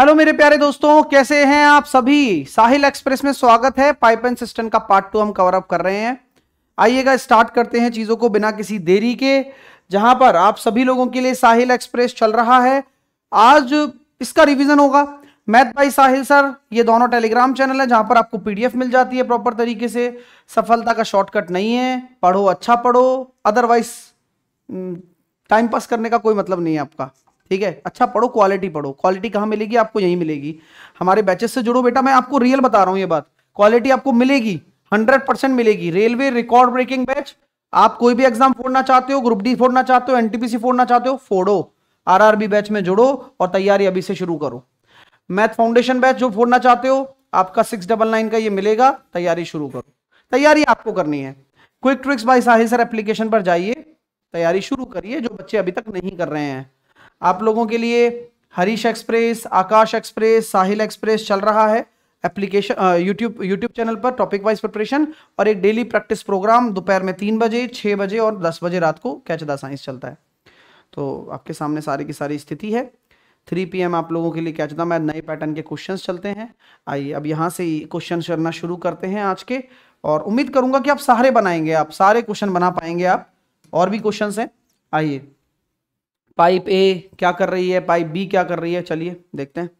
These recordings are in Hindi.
हेलो मेरे प्यारे दोस्तों कैसे हैं आप सभी साहिल एक्सप्रेस में स्वागत है पाइप एंड सिस्टम का पार्ट टू हम कवर अप कर रहे हैं आइएगा स्टार्ट करते हैं चीज़ों को बिना किसी देरी के जहां पर आप सभी लोगों के लिए साहिल एक्सप्रेस चल रहा है आज इसका रिवीजन होगा मैथ बाई साहिल सर ये दोनों टेलीग्राम चैनल है जहां पर आपको पीडीएफ मिल जाती है प्रॉपर तरीके से सफलता का शॉर्टकट नहीं है पढ़ो अच्छा पढ़ो अदरवाइज टाइम पास करने का कोई मतलब नहीं है आपका ठीक है अच्छा पढ़ो क्वालिटी पढ़ो क्वालिटी कहाँ मिलेगी आपको यही मिलेगी हमारे बैचेस से जुड़ो बेटा मैं आपको रियल बता रहा हूँ ये बात क्वालिटी आपको मिलेगी हंड्रेड मिलेगी रेलवे रिकॉर्ड ब्रेकिंग बैच आप कोई भी एग्जाम फोड़ना चाहते हो ग्रुप डी फोड़ना चाहते हो एनटीपीसी फोड़ना चाहते हो फोड़ो आरआरबी बैच में जुड़ो और तैयारी अभी से शुरू करो मैथ फाउंडेशन बैच जो फोड़ना चाहते हो आपका सिक्स डबल नाइन का ये मिलेगा तैयारी शुरू करो तैयारी आपको करनी है quick tricks by Sahil sir application पर जाइए तैयारी शुरू करिए जो बच्चे अभी तक नहीं कर रहे हैं आप लोगों के लिए Harish express Aakash express Sahil express चल रहा है एप्लीकेशन यूट्यूब यूट्यूब चैनल पर टॉपिक वाइज प्रिपरेशन और एक डेली प्रैक्टिस प्रोग्राम दोपहर में तीन बजे छः बजे और दस बजे रात को कैच द साइंस चलता है तो आपके सामने सारी की सारी स्थिति है 3 पी आप लोगों के लिए कैच द मैं नए पैटर्न के क्वेश्चंस चलते हैं आइए अब यहाँ से क्वेश्चन करना शुरू करते हैं आज के और उम्मीद करूंगा कि आप सारे बनाएंगे आप सारे क्वेश्चन बना पाएंगे आप और भी क्वेश्चन हैं आइए पाइप ए क्या कर रही है पाइप बी क्या कर रही है चलिए देखते हैं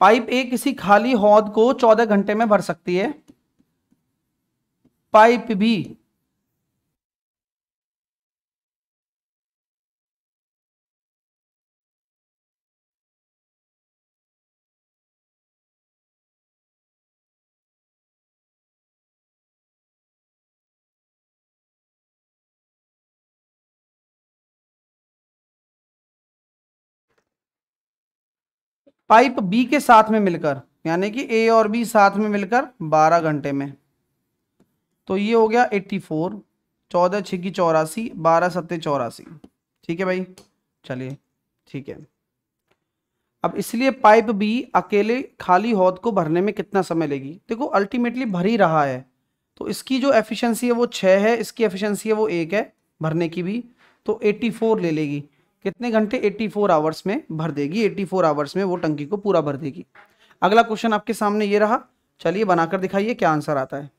पाइप ए किसी खाली हौद को चौदह घंटे में भर सकती है पाइप बी पाइप बी के साथ में मिलकर यानी कि ए और बी साथ में मिलकर 12 घंटे में तो ये हो गया 84 फोर चौदह छिगी चौरासी बारह सत्ते चौरासी ठीक है भाई चलिए ठीक है अब इसलिए पाइप बी अकेले खाली हौद को भरने में कितना समय लेगी देखो अल्टीमेटली भर ही रहा है तो इसकी जो एफिशिएंसी है वो छः है इसकी एफिशिएंसी है वो एक है भरने की भी तो 84 ले लेगी कितने घंटे 84 आवर्स में भर देगी 84 आवर्स में वो टंकी को पूरा भर देगी अगला क्वेश्चन आपके सामने ये रहा चलिए बनाकर दिखाइए क्या आंसर आता है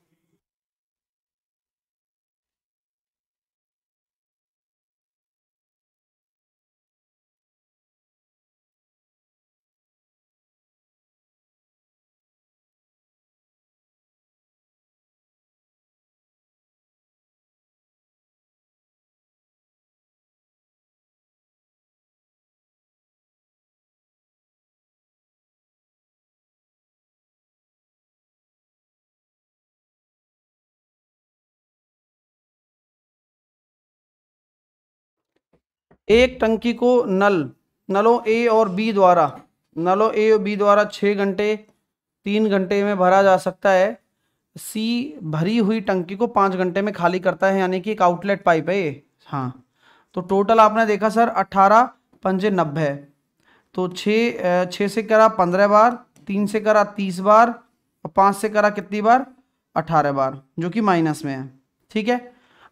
एक टंकी को नल नलों ए और बी द्वारा नलों ए और बी द्वारा छः घंटे तीन घंटे में भरा जा सकता है सी भरी हुई टंकी को पाँच घंटे में खाली करता है यानी कि एक आउटलेट पाइप है ये हाँ तो टोटल आपने देखा सर अट्ठारह पंजे नब्बे तो छः छः से करा पंद्रह बार तीन से करा तीस बार और पाँच से करा कितनी बार अठारह बार जो कि माइनस में है ठीक है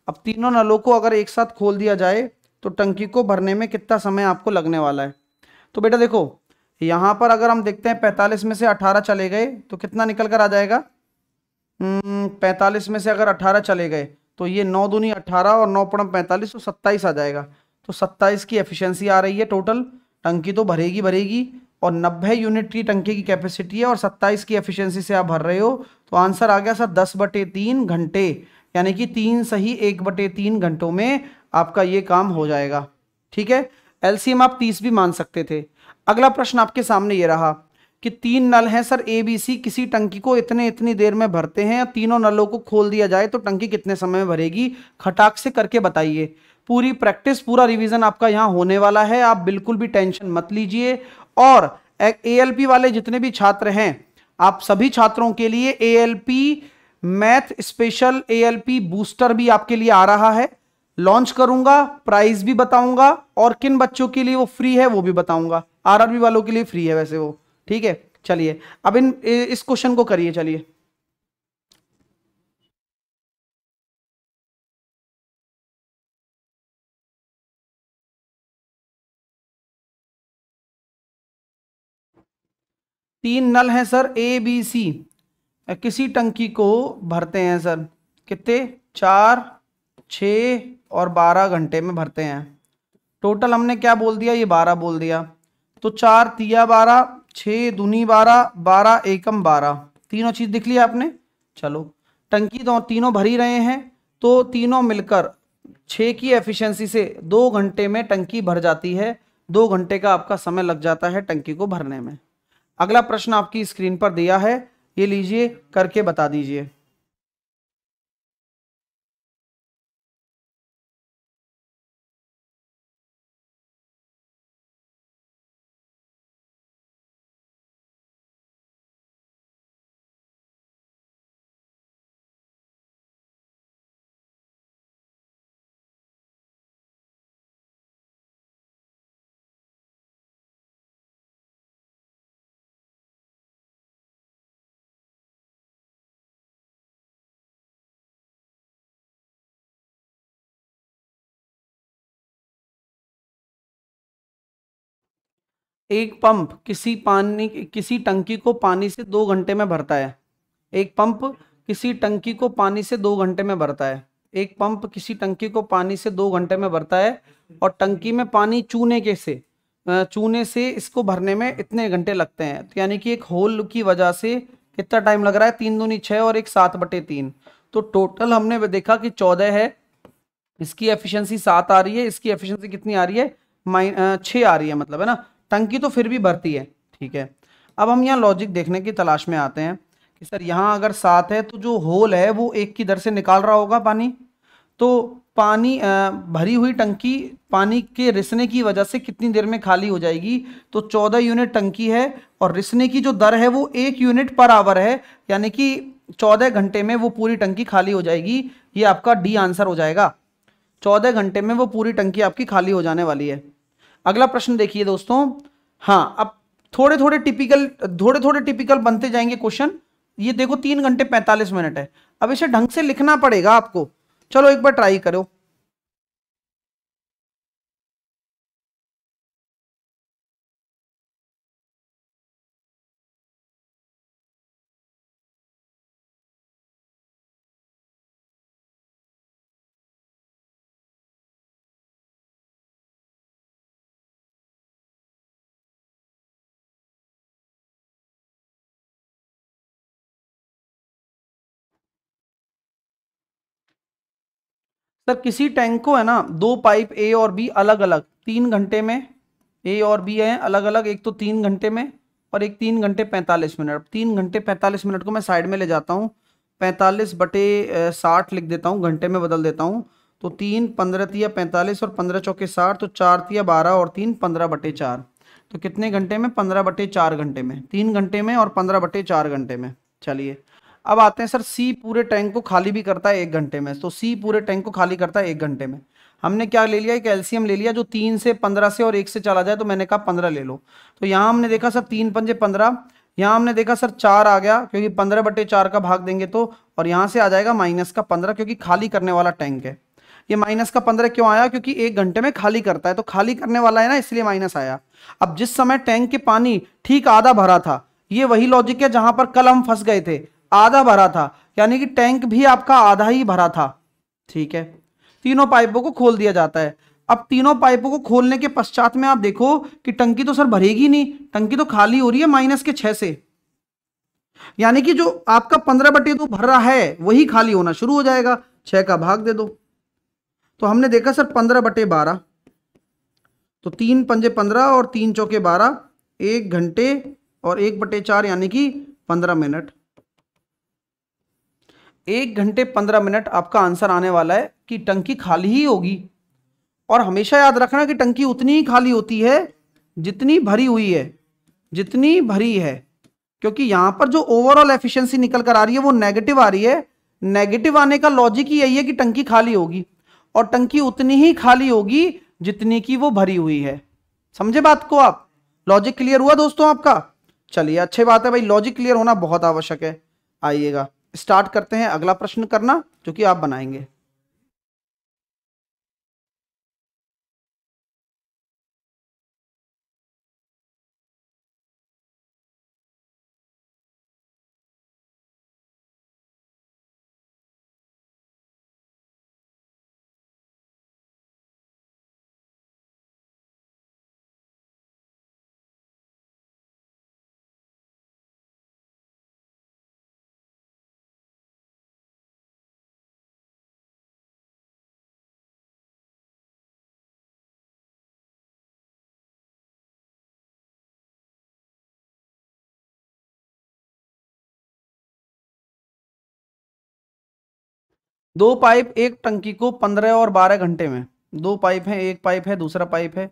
अब तीनों नलों को अगर एक साथ खोल दिया जाए तो टंकी को भरने में कितना समय आपको लगने वाला है तो बेटा देखो यहाँ पर अगर हम देखते हैं पैंतालीस में से अठारह चले गए तो कितना निकल कर आ जाएगा हम्म, पैंतालीस में से अगर अठारह चले गए तो ये नौ दूनी अट्ठारह और नौ पड़म पैंतालीस तो सत्ताईस आ जाएगा तो सत्ताईस की एफिशिएंसी आ रही है टोटल टंकी तो भरेगी भरेगी और नब्बे यूनिट की टंकी की कैपेसिटी है और सत्ताईस की एफिशिएंसी से आप भर रहे हो तो आंसर आ गया सर दस बटे तीन घंटे यानी कि तीन सही एक बटे तीन घंटों में आपका ये काम हो जाएगा ठीक है एलसीएम आप तीस भी मान सकते थे अगला प्रश्न आपके सामने ये रहा कि तीन नल हैं सर ए बी सी किसी टंकी को इतने इतनी देर में भरते हैं या तीनों नलों को खोल दिया जाए तो टंकी कितने समय में भरेगी खटाक से करके बताइए पूरी प्रैक्टिस पूरा रिवीजन आपका यहाँ होने वाला है आप बिल्कुल भी टेंशन मत लीजिए और ए वाले जितने भी छात्र हैं आप सभी छात्रों के लिए a math special a booster भी आपके लिए आ रहा है लॉन्च करूंगा प्राइस भी बताऊंगा और किन बच्चों के लिए वो फ्री है वो भी बताऊंगा आरआरबी वालों के लिए फ्री है वैसे वो ठीक है चलिए अब इन इस क्वेश्चन को करिए चलिए तीन नल हैं सर ए बी सी किसी टंकी को भरते हैं सर कितने चार छ और बारह घंटे में भरते हैं टोटल हमने क्या बोल दिया ये बारह बोल दिया तो चार तिया बारह छः दुनी बारह बारह एकम बारह तीनों चीज़ दिख लिया आपने चलो टंकी तो तीनों भरी रहे हैं तो तीनों मिलकर छः की एफिशिएंसी से दो घंटे में टंकी भर जाती है दो घंटे का आपका समय लग जाता है टंकी को भरने में अगला प्रश्न आपकी स्क्रीन पर दिया है ये लीजिए करके बता दीजिए एक पंप किसी पानी किसी टंकी को पानी से दो घंटे में भरता है एक पंप किसी टंकी को पानी से दो घंटे में भरता है एक पंप किसी टंकी को पानी से दो घंटे में भरता है और टंकी में पानी चूने के से चूने से इसको भरने में इतने घंटे लगते हैं तो यानी कि एक होल की वजह से कितना टाइम लग रहा है तीन दूनी छः और एक सात बटे तीन तो टोटल हमने देखा कि चौदह है इसकी एफिशिएंसी सात आ रही है इसकी एफिशिएंसी कितनी आ रही है माइन छः आ रही है मतलब है ना टंकी तो फिर भी भरती है ठीक है अब हम यहाँ लॉजिक देखने की तलाश में आते हैं कि सर यहाँ अगर सात है तो जो होल है वो एक की दर से निकाल रहा होगा पानी तो पानी भरी हुई टंकी पानी के रिसने की वजह से कितनी देर में खाली हो जाएगी तो चौदह यूनिट टंकी है और रिसने की जो दर है वो एक यूनिट पर आवर है यानी कि चौदह घंटे में वो पूरी टंकी खाली हो जाएगी ये आपका डी आंसर हो जाएगा चौदह घंटे में वो पूरी टंकी आपकी खाली हो जाने वाली है अगला प्रश्न देखिए दोस्तों हाँ अब थोड़े थोड़े टिपिकल थोड़े थोड़े टिपिकल बनते जाएंगे क्वेश्चन ये देखो तीन घंटे पैंतालीस मिनट है अब इसे ढंग से लिखना पड़ेगा आपको चलो एक बार ट्राई करो सर किसी टैंक को है ना दो पाइप ए और बी अलग अलग तीन घंटे में ए और बी है अलग अलग एक तो तीन घंटे में और एक तीन घंटे पैंतालीस मिनट तीन घंटे पैंतालीस मिनट को मैं साइड में ले जाता हूँ पैंतालीस बटे साठ लिख देता हूँ घंटे में बदल देता हूँ तो तीन पंद्रह तिया पैंतालीस और पंद्रह चौके साठ तो चार तिया बारह और तीन पंद्रह बटे चार तो कितने घंटे में पंद्रह बटे चार घंटे में तीन घंटे में और पंद्रह बटे चार घंटे में चलिए अब आते हैं सर सी पूरे टैंक को खाली भी करता है एक घंटे में तो सी पूरे टैंक को खाली करता है एक घंटे में हमने क्या ले लिया एक एल्सियम ले लिया जो तीन से पंद्रह से और एक से चला जाए तो मैंने कहा पंद्रह ले लो तो यहाँ हमने देखा सर तीन पंजे पंद्रह यहाँ हमने देखा सर चार आ गया क्योंकि पंद्रह बटे चार का भाग देंगे तो और यहाँ से आ जाएगा माइनस का पंद्रह क्योंकि खाली करने वाला टैंक है ये माइनस का पंद्रह क्यों आया क्योंकि एक घंटे में खाली करता है तो खाली करने वाला है ना इसलिए माइनस आया अब जिस समय टैंक के पानी ठीक आधा भरा था ये वही लॉजिक है जहां पर कल हम फंस गए थे आधा भरा था यानी कि टैंक भी आपका आधा ही भरा था ठीक है तीनों पाइपों को खोल दिया जाता है अब तीनों पाइपों को खोलने के पश्चात में आप देखो कि टंकी तो सर भरेगी नहीं टंकी तो खाली हो रही है माइनस के छह से यानी कि जो आपका पंद्रह बटे दो भर रहा है वही खाली होना शुरू हो जाएगा छह का भाग दे दो तो हमने देखा सर पंद्रह बटे बारह तो तीन पंजे पंद्रह और तीन चौके बारह एक घंटे और एक बटे चार यानी कि पंद्रह मिनट एक घंटे पंद्रह मिनट आपका आंसर आने वाला है कि टंकी खाली ही होगी और हमेशा याद रखना कि टंकी उतनी ही खाली होती है जितनी भरी हुई है जितनी भरी है क्योंकि यहाँ पर जो ओवरऑल एफिशिएंसी निकल कर आ रही है वो नेगेटिव आ रही है नेगेटिव आने का लॉजिक ही यही है कि टंकी खाली होगी और टंकी उतनी ही खाली होगी जितनी की वो भरी हुई है समझे बात को आप लॉजिक क्लियर हुआ दोस्तों आपका चलिए अच्छी बात है भाई लॉजिक क्लियर होना बहुत आवश्यक है आइएगा स्टार्ट करते हैं अगला प्रश्न करना जो कि आप बनाएंगे दो पाइप एक टंकी को पंद्रह और बारह घंटे में दो पाइप है एक पाइप है दूसरा पाइप है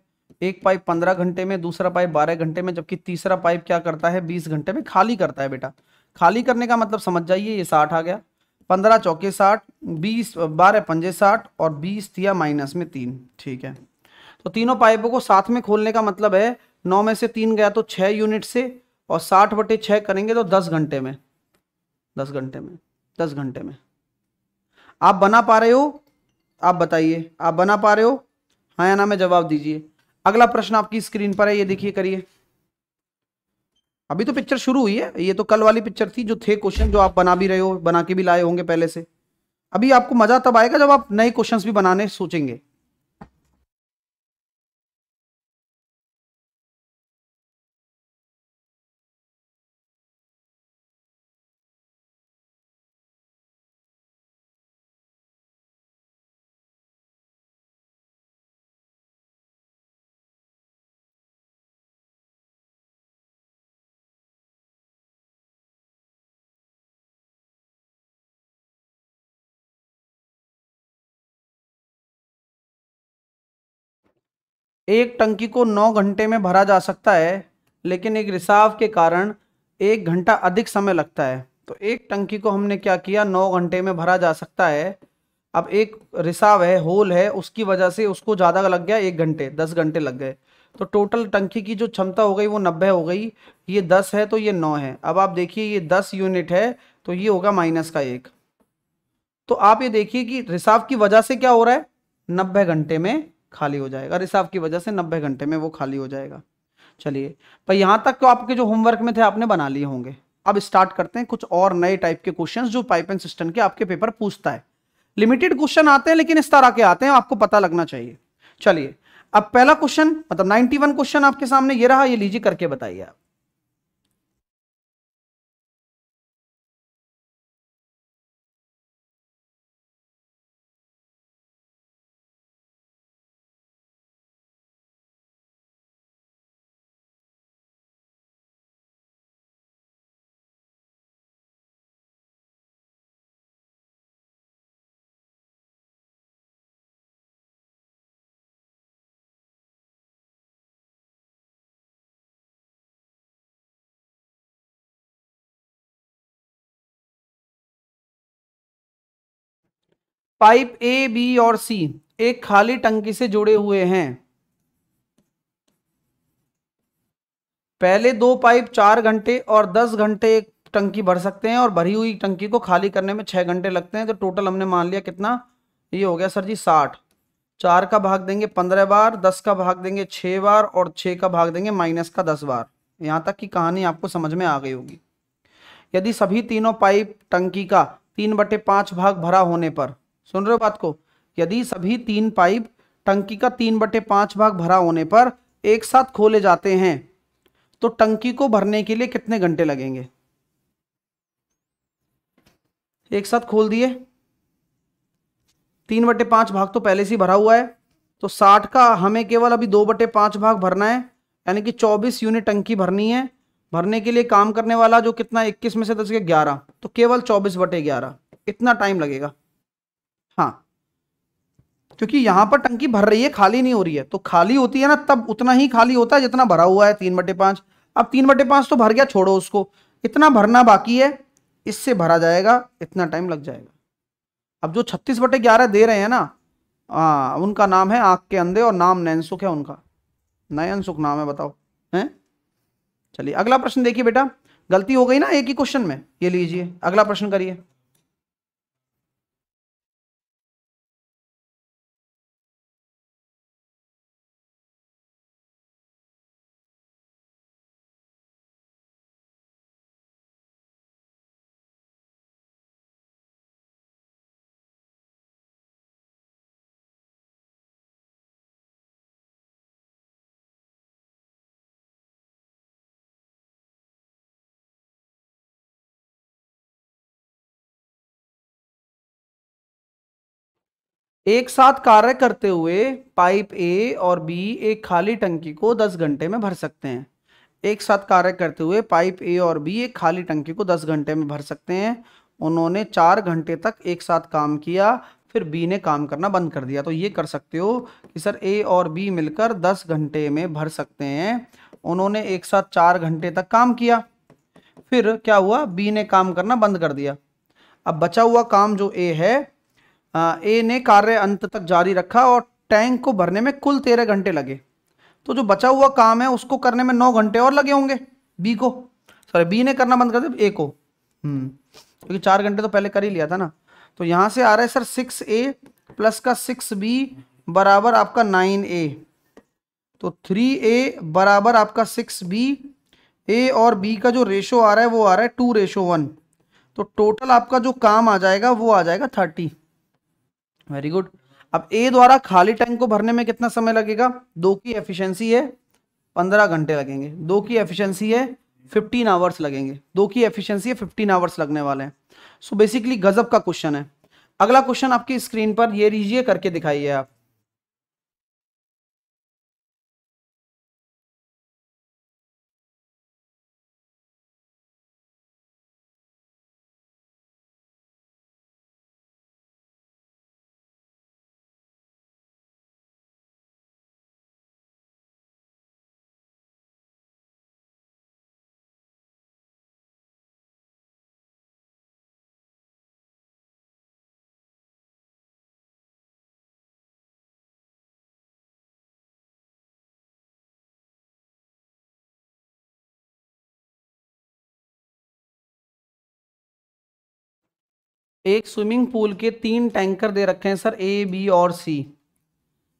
एक पाइप पंद्रह घंटे में दूसरा पाइप बारह घंटे में जबकि तीसरा पाइप क्या करता है बीस घंटे में खाली करता है बेटा खाली करने का मतलब समझ जाइए ये साठ आ गया पंद्रह चौके साठ बीस बारह पंजे साठ और बीस दिया माइनस में तीन ठीक है तो तीनों पाइपों को साथ में खोलने का मतलब है नौ में से तीन गया तो छः यूनिट से और साठ बटे छः करेंगे तो दस घंटे में दस घंटे में दस घंटे में आप बना पा रहे हो आप बताइए आप बना पा रहे हो हाँ या ना में जवाब दीजिए अगला प्रश्न आपकी स्क्रीन पर है ये देखिए करिए अभी तो पिक्चर शुरू हुई है ये तो कल वाली पिक्चर थी जो थे क्वेश्चन जो आप बना भी रहे हो बना के भी लाए होंगे पहले से अभी आपको मजा तब आएगा जब आप नए क्वेश्चंस भी बनाने सोचेंगे एक टंकी को नौ घंटे में भरा जा सकता है लेकिन एक रिसाव के कारण एक घंटा अधिक समय लगता है तो एक टंकी को हमने क्या किया नौ घंटे में भरा जा सकता है अब एक रिसाव है होल है उसकी वजह से उसको ज़्यादा लग गया एक घंटे दस घंटे लग गए तो टोटल टंकी की जो क्षमता हो गई वो नब्बे हो गई ये दस है तो ये नौ है अब आप देखिए ये दस यूनिट है तो ये होगा माइनस का एक तो आप ये देखिए कि रिसाव की वजह से क्या हो रहा है नब्बे घंटे में खाली हो जाएगा रिसाव की वजह से नब्बे घंटे में वो खाली हो जाएगा चलिए पर यहाँ तक तो आपके जो होमवर्क में थे आपने बना लिए होंगे अब स्टार्ट करते हैं कुछ और नए टाइप के क्वेश्चंस जो पाइप एंड सिस्टम के आपके पेपर पूछता है लिमिटेड क्वेश्चन आते हैं लेकिन इस तरह के आते हैं आपको पता लगना चाहिए चलिए अब पहला क्वेश्चन मतलब 91 क्वेश्चन आपके सामने ये रहा ये लीजिए करके बताइए आप पाइप ए बी और सी एक खाली टंकी से जुड़े हुए हैं पहले दो पाइप चार घंटे और दस घंटे एक टंकी भर सकते हैं और भरी हुई टंकी को खाली करने में छह घंटे लगते हैं तो टोटल हमने मान लिया कितना ये हो गया सर जी साठ चार का भाग देंगे पंद्रह बार दस का भाग देंगे छह बार और छह का भाग देंगे माइनस का दस बार यहां तक की कहानी आपको समझ में आ गई होगी यदि सभी तीनों पाइप टंकी का तीन बटे पांच भाग भरा होने पर सुन रहे हो बात को यदि सभी तीन पाइप टंकी का तीन बटे पांच भाग भरा होने पर एक साथ खोले जाते हैं तो टंकी को भरने के लिए कितने घंटे लगेंगे एक साथ खोल दिए तीन बटे पांच भाग तो पहले से ही भरा हुआ है तो साठ का हमें केवल अभी दो बटे पांच भाग भरना है यानी कि चौबीस यूनिट टंकी भरनी है भरने के लिए काम करने वाला जो कितना इक्कीस में से दस के ग्यारह तो केवल चौबीस बटे ग्यारह इतना टाइम लगेगा हाँ क्योंकि यहां पर टंकी भर रही है खाली नहीं हो रही है तो खाली होती है ना तब उतना ही खाली होता है जितना भरा हुआ है तीन बटे पांच अब तीन बटे पांच तो भर गया छोड़ो उसको इतना भरना बाकी है इससे भरा जाएगा इतना टाइम लग जाएगा अब जो छत्तीस बटे ग्यारह दे रहे हैं ना हाँ उनका नाम है आंख के अंधे और नाम नयनसुख है उनका नयनसुख नाम है बताओ है चलिए अगला प्रश्न देखिए बेटा गलती हो गई ना एक ही क्वेश्चन में ये लीजिए अगला प्रश्न करिए एक साथ कार्य करते हुए पाइप ए और बी एक खाली टंकी को 10 घंटे में भर सकते हैं एक साथ कार्य करते हुए पाइप ए और बी एक खाली टंकी को 10 घंटे में भर सकते हैं उन्होंने चार घंटे तक एक साथ काम किया फिर बी ने काम करना बंद कर दिया तो ये कर सकते हो कि सर ए और बी मिलकर 10 घंटे में भर सकते हैं उन्होंने एक साथ चार घंटे तक काम किया फिर क्या हुआ बी ने काम करना बंद कर दिया अब बचा हुआ काम जो ए है ए ने कार्य अंत तक जारी रखा और टैंक को भरने में कुल तेरह घंटे लगे तो जो बचा हुआ काम है उसको करने में नौ घंटे और लगे होंगे बी को सॉरी बी ने करना बंद कर दिया ए को हम्म, क्योंकि चार घंटे तो पहले कर ही लिया था ना तो यहाँ से आ रहा है सर सिक्स ए प्लस का सिक्स बी बराबर आपका नाइन ए तो थ्री ए बराबर आपका सिक्स बी ए और बी का जो रेशो आ रहा है वो आ रहा है टू रेशो वन तो टोटल आपका जो काम आ जाएगा वो आ जाएगा थर्टी वेरी गुड अब ए द्वारा खाली टैंक को भरने में कितना समय लगेगा दो की एफिशिएंसी है पंद्रह घंटे लगेंगे दो की एफिशिएंसी है फिफ्टीन आवर्स लगेंगे दो की एफिशिएंसी है फिफ्टीन आवर्स लगने वाले हैं सो बेसिकली गजब का क्वेश्चन है अगला क्वेश्चन आपकी स्क्रीन पर ये रीजिए करके दिखाइए आप एक स्विमिंग पूल के तीन टैंकर दे रखे हैं सर ए बी और सी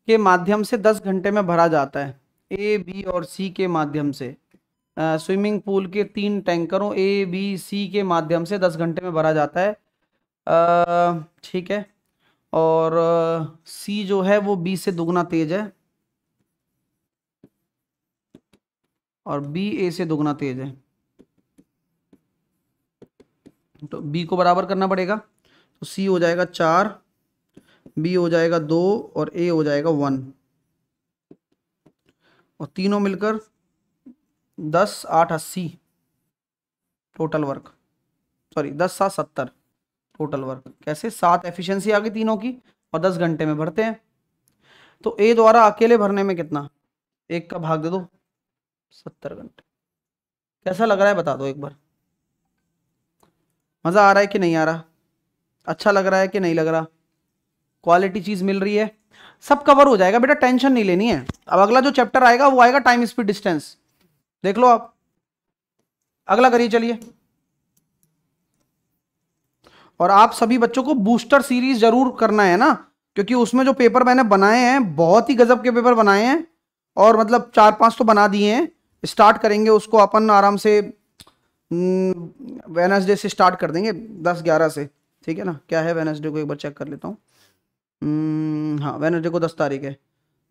के माध्यम से दस घंटे में भरा जाता है ए बी और सी के माध्यम से स्विमिंग पूल के तीन टैंकरों ए बी सी के माध्यम से दस घंटे में भरा जाता है ठीक है और सी जो है वो बी से दुगना तेज है और बी ए से दुगना तेज है तो बी को बराबर करना पड़ेगा तो सी हो जाएगा चार बी हो जाएगा दो और ए हो जाएगा वन और तीनों मिलकर दस आठ अस्सी टोटल वर्क सॉरी दस सात सत्तर टोटल वर्क कैसे सात एफिशिएंसी आ गई तीनों की और दस घंटे में भरते हैं तो ए द्वारा अकेले भरने में कितना एक का भाग दे दो सत्तर घंटे कैसा लग रहा है बता दो एक बार मज़ा आ रहा है कि नहीं आ रहा अच्छा लग रहा है कि नहीं लग रहा क्वालिटी चीज़ मिल रही है सब कवर हो जाएगा बेटा टेंशन नहीं लेनी है अब अगला जो चैप्टर आएगा वो आएगा टाइम स्पीड डिस्टेंस देख लो आप अगला करिए चलिए और आप सभी बच्चों को बूस्टर सीरीज जरूर करना है ना क्योंकि उसमें जो पेपर मैंने बनाए हैं बहुत ही गजब के पेपर बनाए हैं और मतलब चार पांच तो बना दिए हैं स्टार्ट करेंगे उसको अपन आराम से वेनसडे हम्म, से स्टार्ट कर देंगे दस ग्यारह से ठीक है ना क्या है वेनसडे को एक बार चेक कर लेता हूँ hmm, हाँ वेनसडे को दस तारीख है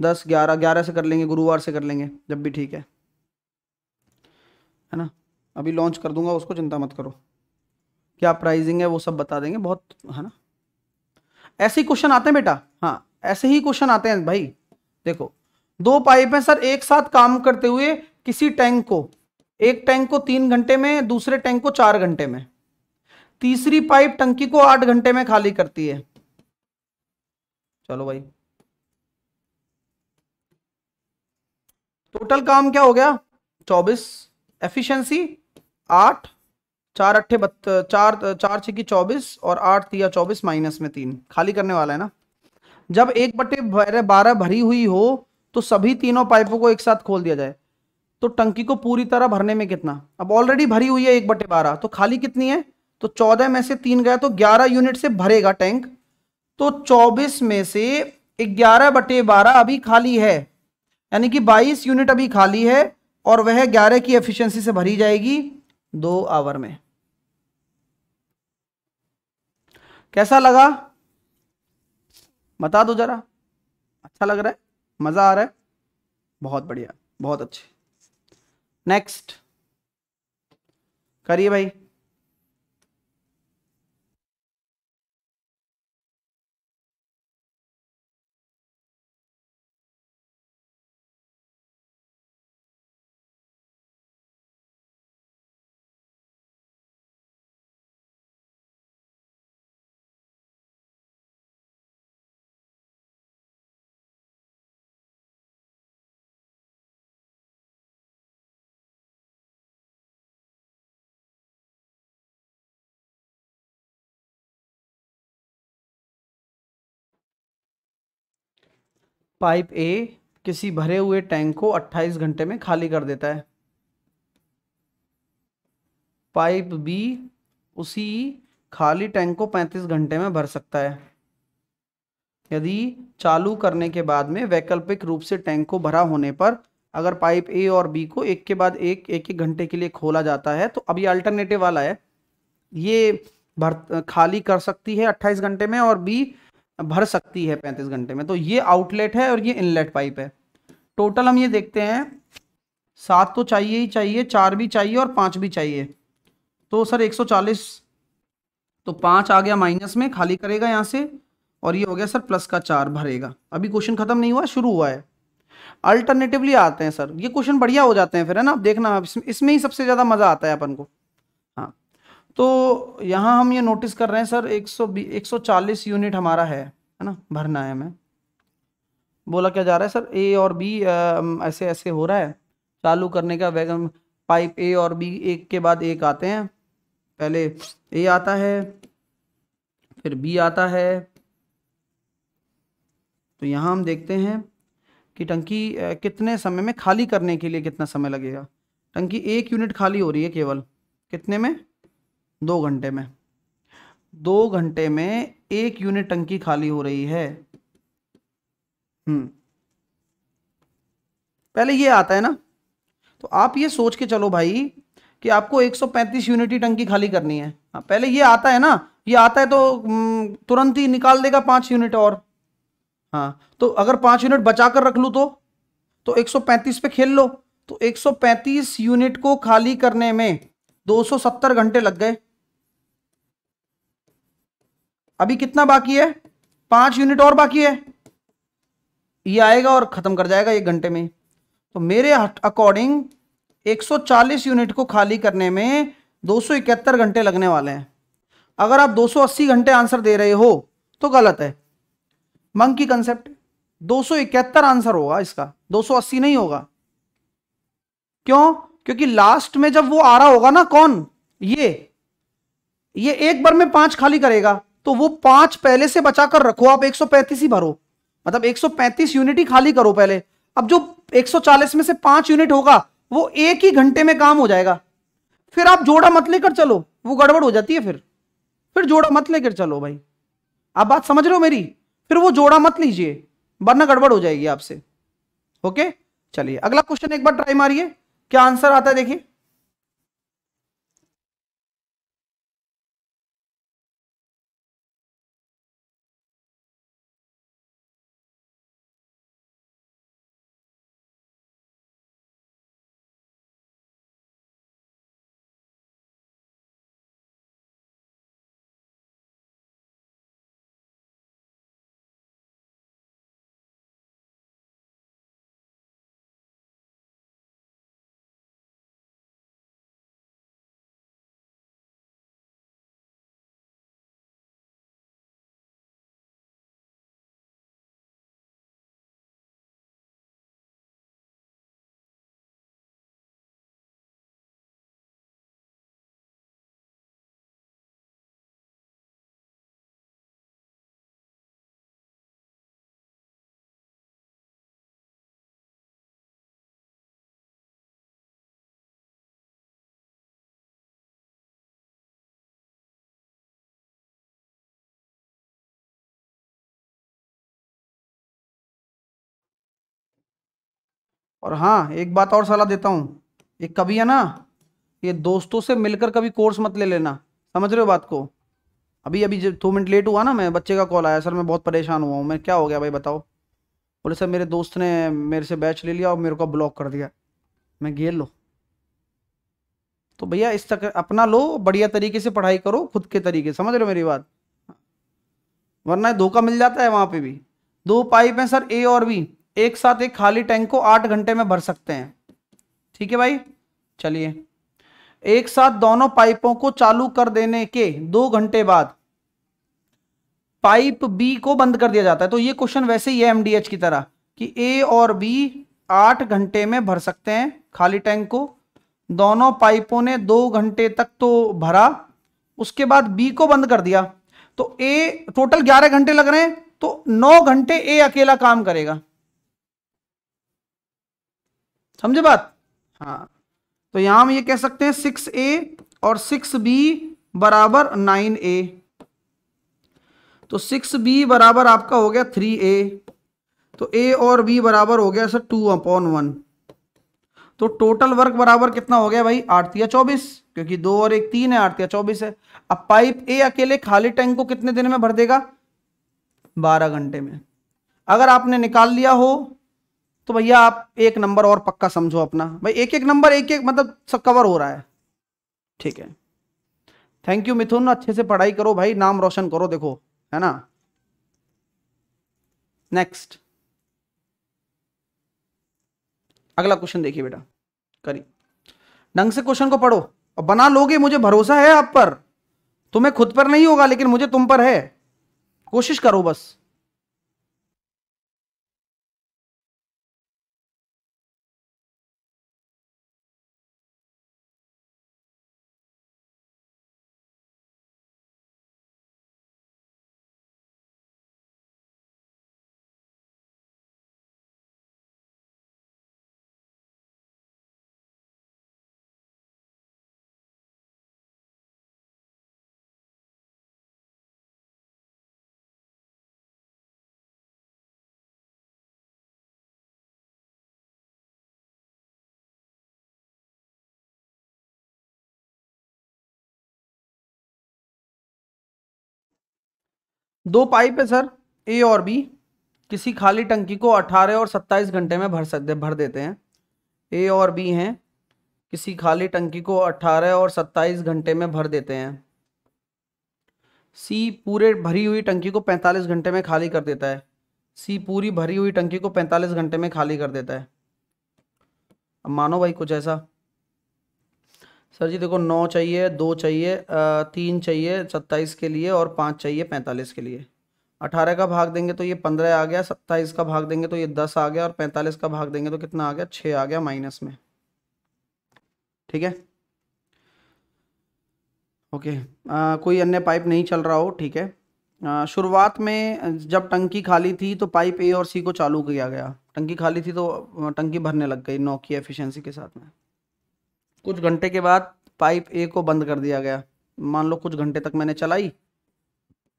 दस ग्यारह ग्यारह से कर लेंगे गुरुवार से कर लेंगे जब भी ठीक है है ना अभी लॉन्च कर दूंगा उसको चिंता मत करो क्या प्राइजिंग है वो सब बता देंगे बहुत है ना ऐसे ही क्वेश्चन आते हैं बेटा हाँ ऐसे ही क्वेश्चन आते हैं भाई देखो दो पाइप हैं सर एक साथ काम करते हुए किसी टैंक को एक टैंक को तीन घंटे में दूसरे टैंक को चार घंटे में तीसरी पाइप टंकी को आठ घंटे में खाली करती है चलो भाई टोटल काम क्या हो गया चौबीस एफिशिएंसी आठ चार अट्ठे बत चार चार छिकी चौबीस और आठ तिया चौबीस माइनस में तीन खाली करने वाला है ना जब एक बटे बारह भरी हुई हो तो सभी तीनों पाइपों को एक साथ खोल दिया जाए तो टंकी को पूरी तरह भरने में कितना अब ऑलरेडी भरी हुई है एक बटे बारह तो खाली कितनी है तो चौदह में से तीन गया तो ग्यारह यूनिट से भरेगा टैंक तो चौबीस में से ग्यारह बटे बारह अभी खाली है यानी कि बाईस यूनिट अभी खाली है और वह ग्यारह की एफिशिएंसी से भरी जाएगी दो आवर में कैसा लगा बता दो जरा अच्छा लग रहा है मज़ा आ रहा है बहुत बढ़िया बहुत अच्छे नेक्स्ट करिए भाई पाइप ए किसी भरे हुए टैंक को 28 घंटे में खाली कर देता है पाइप बी उसी खाली टैंक को 35 घंटे में भर सकता है यदि चालू करने के बाद में वैकल्पिक रूप से टैंक को भरा होने पर अगर पाइप ए और बी को एक के बाद एक एक एक घंटे के लिए खोला जाता है तो अब अल्टरनेटिव वाला है ये भर खाली कर सकती है 28 घंटे में और बी भर सकती है पैंतीस घंटे में तो ये आउटलेट है और ये इनलेट पाइप है टोटल हम ये देखते हैं सात तो चाहिए ही चाहिए चार भी चाहिए और पाँच भी चाहिए तो सर 140 तो पाँच आ गया माइनस में खाली करेगा यहाँ से और ये हो गया सर प्लस का चार भरेगा अभी क्वेश्चन खत्म नहीं हुआ शुरू हुआ है अल्टरनेटिवली आते हैं सर ये क्वेश्चन बढ़िया हो जाते हैं फिर है ना देखना इसमें ही सबसे ज़्यादा मज़ा आता है अपन को तो यहाँ हम ये नोटिस कर रहे हैं सर 100 140 यूनिट हमारा है है ना भरना है हमें बोला क्या जा रहा है सर ए और बी ऐसे ऐसे हो रहा है चालू करने का वैगन पाइप ए और बी एक के बाद एक आते हैं पहले ए आता है फिर बी आता है तो यहाँ हम देखते हैं कि टंकी कितने समय में खाली करने के लिए कितना समय लगेगा टंकी एक यूनिट खाली हो रही है केवल कितने में दो घंटे में दो घंटे में एक यूनिट टंकी खाली हो रही है हम्म पहले ये आता है ना तो आप ये सोच के चलो भाई कि आपको 135 यूनिट ही टंकी खाली करनी है हाँ, पहले ये आता है ना ये आता है तो हम्म, तुरंत ही निकाल देगा पांच यूनिट और हाँ तो अगर पांच यूनिट बचा कर रख लू तो तो 135 पे खेल लो तो 135 यूनिट को खाली करने में 270 घंटे लग गए अभी कितना बाकी है पांच यूनिट और बाकी है ये आएगा और ख़त्म कर जाएगा एक घंटे में तो मेरे अकॉर्डिंग 140 यूनिट को खाली करने में दो घंटे लगने वाले हैं अगर आप 280 घंटे आंसर दे रहे हो तो गलत है मंकी कंसेप्ट दो आंसर होगा इसका 280 नहीं होगा क्यों क्योंकि लास्ट में जब वो आ रहा होगा ना कौन ये ये एक बार में पांच खाली करेगा तो वो पांच पहले से बचाकर रखो आप 135 ही भरो मतलब 135 यूनिट ही खाली करो पहले अब जो 140 में से पांच यूनिट होगा वो एक ही घंटे में काम हो जाएगा फिर आप जोड़ा मत लेकर चलो वो गड़बड़ हो जाती है फिर फिर जोड़ा मत लेकर चलो भाई आप बात समझ रहे हो मेरी फिर वो जोड़ा मत लीजिए वरना गड़बड़ हो जाएगी आपसे ओके चलिए अगला क्वेश्चन एक बार ट्राई मारिए क्या आंसर आता है देखिए और हाँ एक बात और सलाह देता हूँ ये कभी है ना ये दोस्तों से मिलकर कभी कोर्स मत ले लेना समझ रहे हो बात को अभी अभी जब दो मिनट लेट हुआ ना मैं बच्चे का कॉल आया सर मैं बहुत परेशान हुआ हूँ मैं क्या हो गया भाई बताओ बोले सर मेरे दोस्त ने मेरे से बैच ले लिया और मेरे को ब्लॉक कर दिया मैं गेर लो तो भैया इस तक अपना लो बढ़िया तरीके से पढ़ाई करो खुद के तरीके समझ रहे हो मेरी बात वरना धोखा मिल जाता है वहाँ पे भी दो पाइप हैं सर ए और बी एक साथ एक खाली टैंक को आठ घंटे में भर सकते हैं ठीक है भाई चलिए एक साथ दोनों पाइपों को चालू कर देने के दो घंटे बाद पाइप बी को बंद कर दिया जाता है तो ये क्वेश्चन वैसे ही है एमडीएच की तरह कि ए और बी आठ घंटे में भर सकते हैं खाली टैंक को दोनों पाइपों ने दो घंटे तक तो भरा उसके बाद बी को बंद कर दिया तो ए टोटल ग्यारह घंटे लग रहे हैं तो नौ घंटे ए अकेला काम करेगा समझे बात हाँ तो यहां हम ये कह सकते हैं सिक्स ए और सिक्स बी बराबर नाइन ए तो सिक्स बी बराबर आपका हो गया थ्री ए तो ए और बी बराबर हो गया सर टू अपॉन वन तो टोटल वर्क बराबर कितना हो गया भाई आठतिया चौबीस क्योंकि दो और एक तीन है आठतिया चौबीस है अब पाइप ए अकेले खाली टैंक को कितने दिन में भर देगा बारह घंटे में अगर आपने निकाल लिया हो तो भैया आप एक नंबर और पक्का समझो अपना भाई एक एक नंबर एक एक मतलब सब कवर हो रहा है ठीक है थैंक यू मिथुन अच्छे से पढ़ाई करो भाई नाम रोशन करो देखो है ना नेक्स्ट अगला क्वेश्चन देखिए बेटा करिए ढंग से क्वेश्चन को पढ़ो और बना लोगे मुझे भरोसा है आप पर तुम्हें खुद पर नहीं होगा लेकिन मुझे तुम पर है कोशिश करो बस दो पाइप है सर ए और बी किसी खाली टंकी को 18 और 27 घंटे में भर सकते भर देते हैं ए और बी हैं किसी खाली टंकी को 18 और 27 घंटे में भर देते हैं सी पूरे भरी हुई टंकी को 45 घंटे में खाली कर देता है सी पूरी भरी हुई टंकी को 45 घंटे में खाली कर देता है अब मानो भाई कुछ ऐसा सर जी देखो नौ चाहिए दो चाहिए तीन चाहिए सत्ताईस के लिए और पाँच चाहिए पैंतालीस के लिए अठारह का भाग देंगे तो ये पंद्रह आ गया सत्ताईस का भाग देंगे तो ये दस आ गया और पैंतालीस का भाग देंगे तो कितना आ गया छः आ गया माइनस में ठीक है ओके आ, कोई अन्य पाइप नहीं चल रहा हो ठीक है शुरुआत में जब टंकी खाली थी तो पाइप ए और सी को चालू किया गया टंकी खाली थी तो टंकी भरने लग गई नौ की एफिशिएंसी के साथ में कुछ घंटे के बाद पाइप ए को बंद कर दिया गया मान लो कुछ घंटे तक मैंने चलाई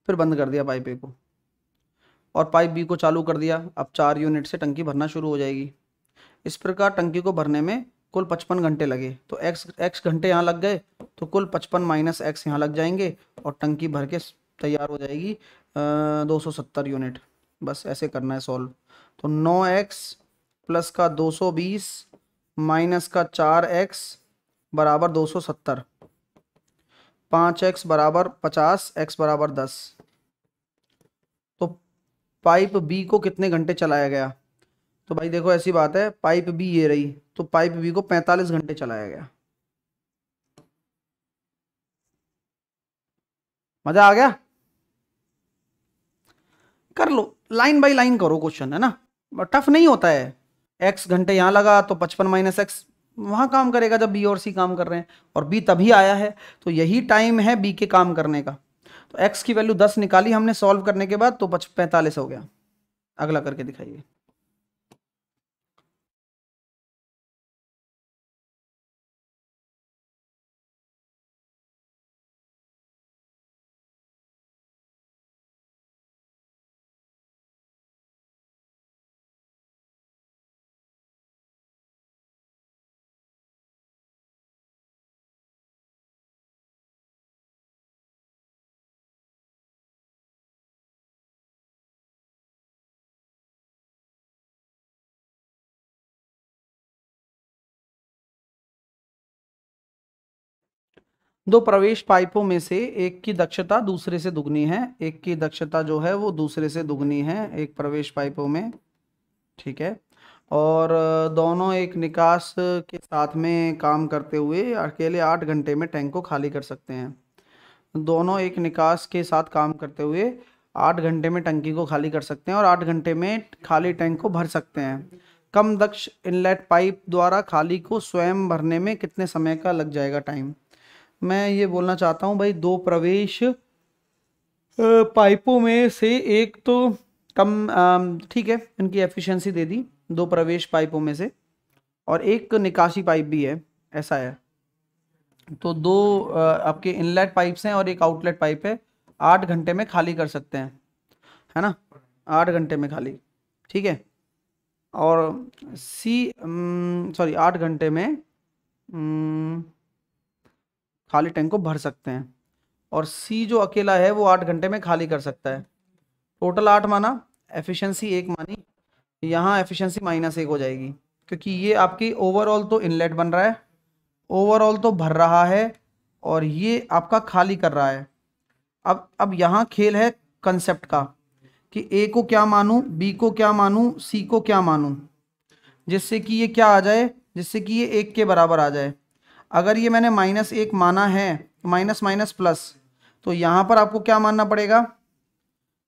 फिर बंद कर दिया पाइप ए को और पाइप बी को चालू कर दिया अब चार यूनिट से टंकी भरना शुरू हो जाएगी इस प्रकार टंकी को भरने में कुल पचपन घंटे लगे तो एक्स एक्स घंटे यहाँ लग गए तो कुल पचपन माइनस एक्स यहाँ लग जाएंगे और टंकी भर के तैयार हो जाएगी दो सौ सत्तर यूनिट बस ऐसे करना है सॉल्व तो नौ एक्स प्लस का दो सौ बीस माइनस का चार एक्स बराबर दो सौ सत्तर पाँच एक्स बराबर पचास एक्स बराबर दस तो पाइप बी को कितने घंटे चलाया गया तो भाई देखो ऐसी बात है पाइप बी ये रही तो पाइप बी को पैंतालीस घंटे चलाया गया मजा आ गया कर लो लाइन बाय लाइन करो क्वेश्चन है ना टफ नहीं होता है एक्स घंटे यहां लगा तो पचपन माइनस एक्स वहाँ काम करेगा जब बी और सी काम कर रहे हैं और बी तभी आया है तो यही टाइम है बी के काम करने का तो एक्स की वैल्यू दस निकाली हमने सॉल्व करने के बाद तो पच पैंतालीस हो गया अगला करके दिखाइए दो प्रवेश पाइपों में से एक की दक्षता दूसरे से दुगनी है एक की दक्षता जो है वो दूसरे से दुगनी है एक प्रवेश पाइपों में ठीक है और दोनों एक निकास के साथ में काम करते हुए अकेले आठ घंटे में टैंक को खाली कर सकते हैं दोनों एक निकास के साथ काम करते हुए आठ घंटे में टंकी को खाली कर सकते हैं और आठ घंटे में खाली टैंक को भर सकते हैं कम दक्ष इनलेट पाइप द्वारा खाली को स्वयं भरने में कितने समय का लग जाएगा टाइम मैं ये बोलना चाहता हूँ भाई दो प्रवेश पाइपों में से एक तो कम ठीक है इनकी एफिशिएंसी दे दी दो प्रवेश पाइपों में से और एक निकासी पाइप भी है ऐसा है तो दो आपके इनलेट पाइप्स हैं और एक आउटलेट पाइप है आठ घंटे में खाली कर सकते हैं है ना आठ घंटे में खाली ठीक है और सी सॉरी आठ घंटे में न, खाली टैंक को भर सकते हैं और सी जो अकेला है वो आठ घंटे में खाली कर सकता है टोटल आठ माना एफिशिएंसी एक मानी यहाँ एफिशिएंसी माइनस एक हो जाएगी क्योंकि ये आपकी ओवरऑल तो इनलेट बन रहा है ओवरऑल तो भर रहा है और ये आपका खाली कर रहा है अब अब यहाँ खेल है कंसेप्ट का कि ए को क्या मानूँ बी को क्या मानूँ सी को क्या मानूँ जिससे कि ये क्या आ जाए जिससे कि ये एक के बराबर आ जाए अगर ये मैंने माइनस एक माना है माइनस माइनस प्लस तो यहाँ पर आपको क्या मानना पड़ेगा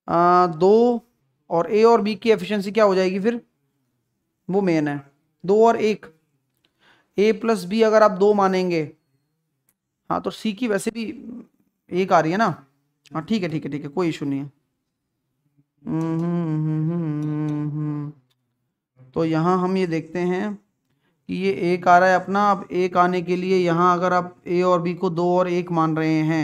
आ, दो और ए और बी की एफिशिएंसी क्या हो जाएगी फिर वो मेन है दो और एक ए प्लस बी अगर आप दो मानेंगे हाँ तो सी की वैसे भी एक आ रही है ना हाँ ठीक है ठीक है ठीक है कोई इशू नहीं है तो यहाँ हम ये देखते हैं कि ये एक आ रहा है अपना अब एक आने के लिए यहाँ अगर आप ए और बी को दो और एक मान रहे हैं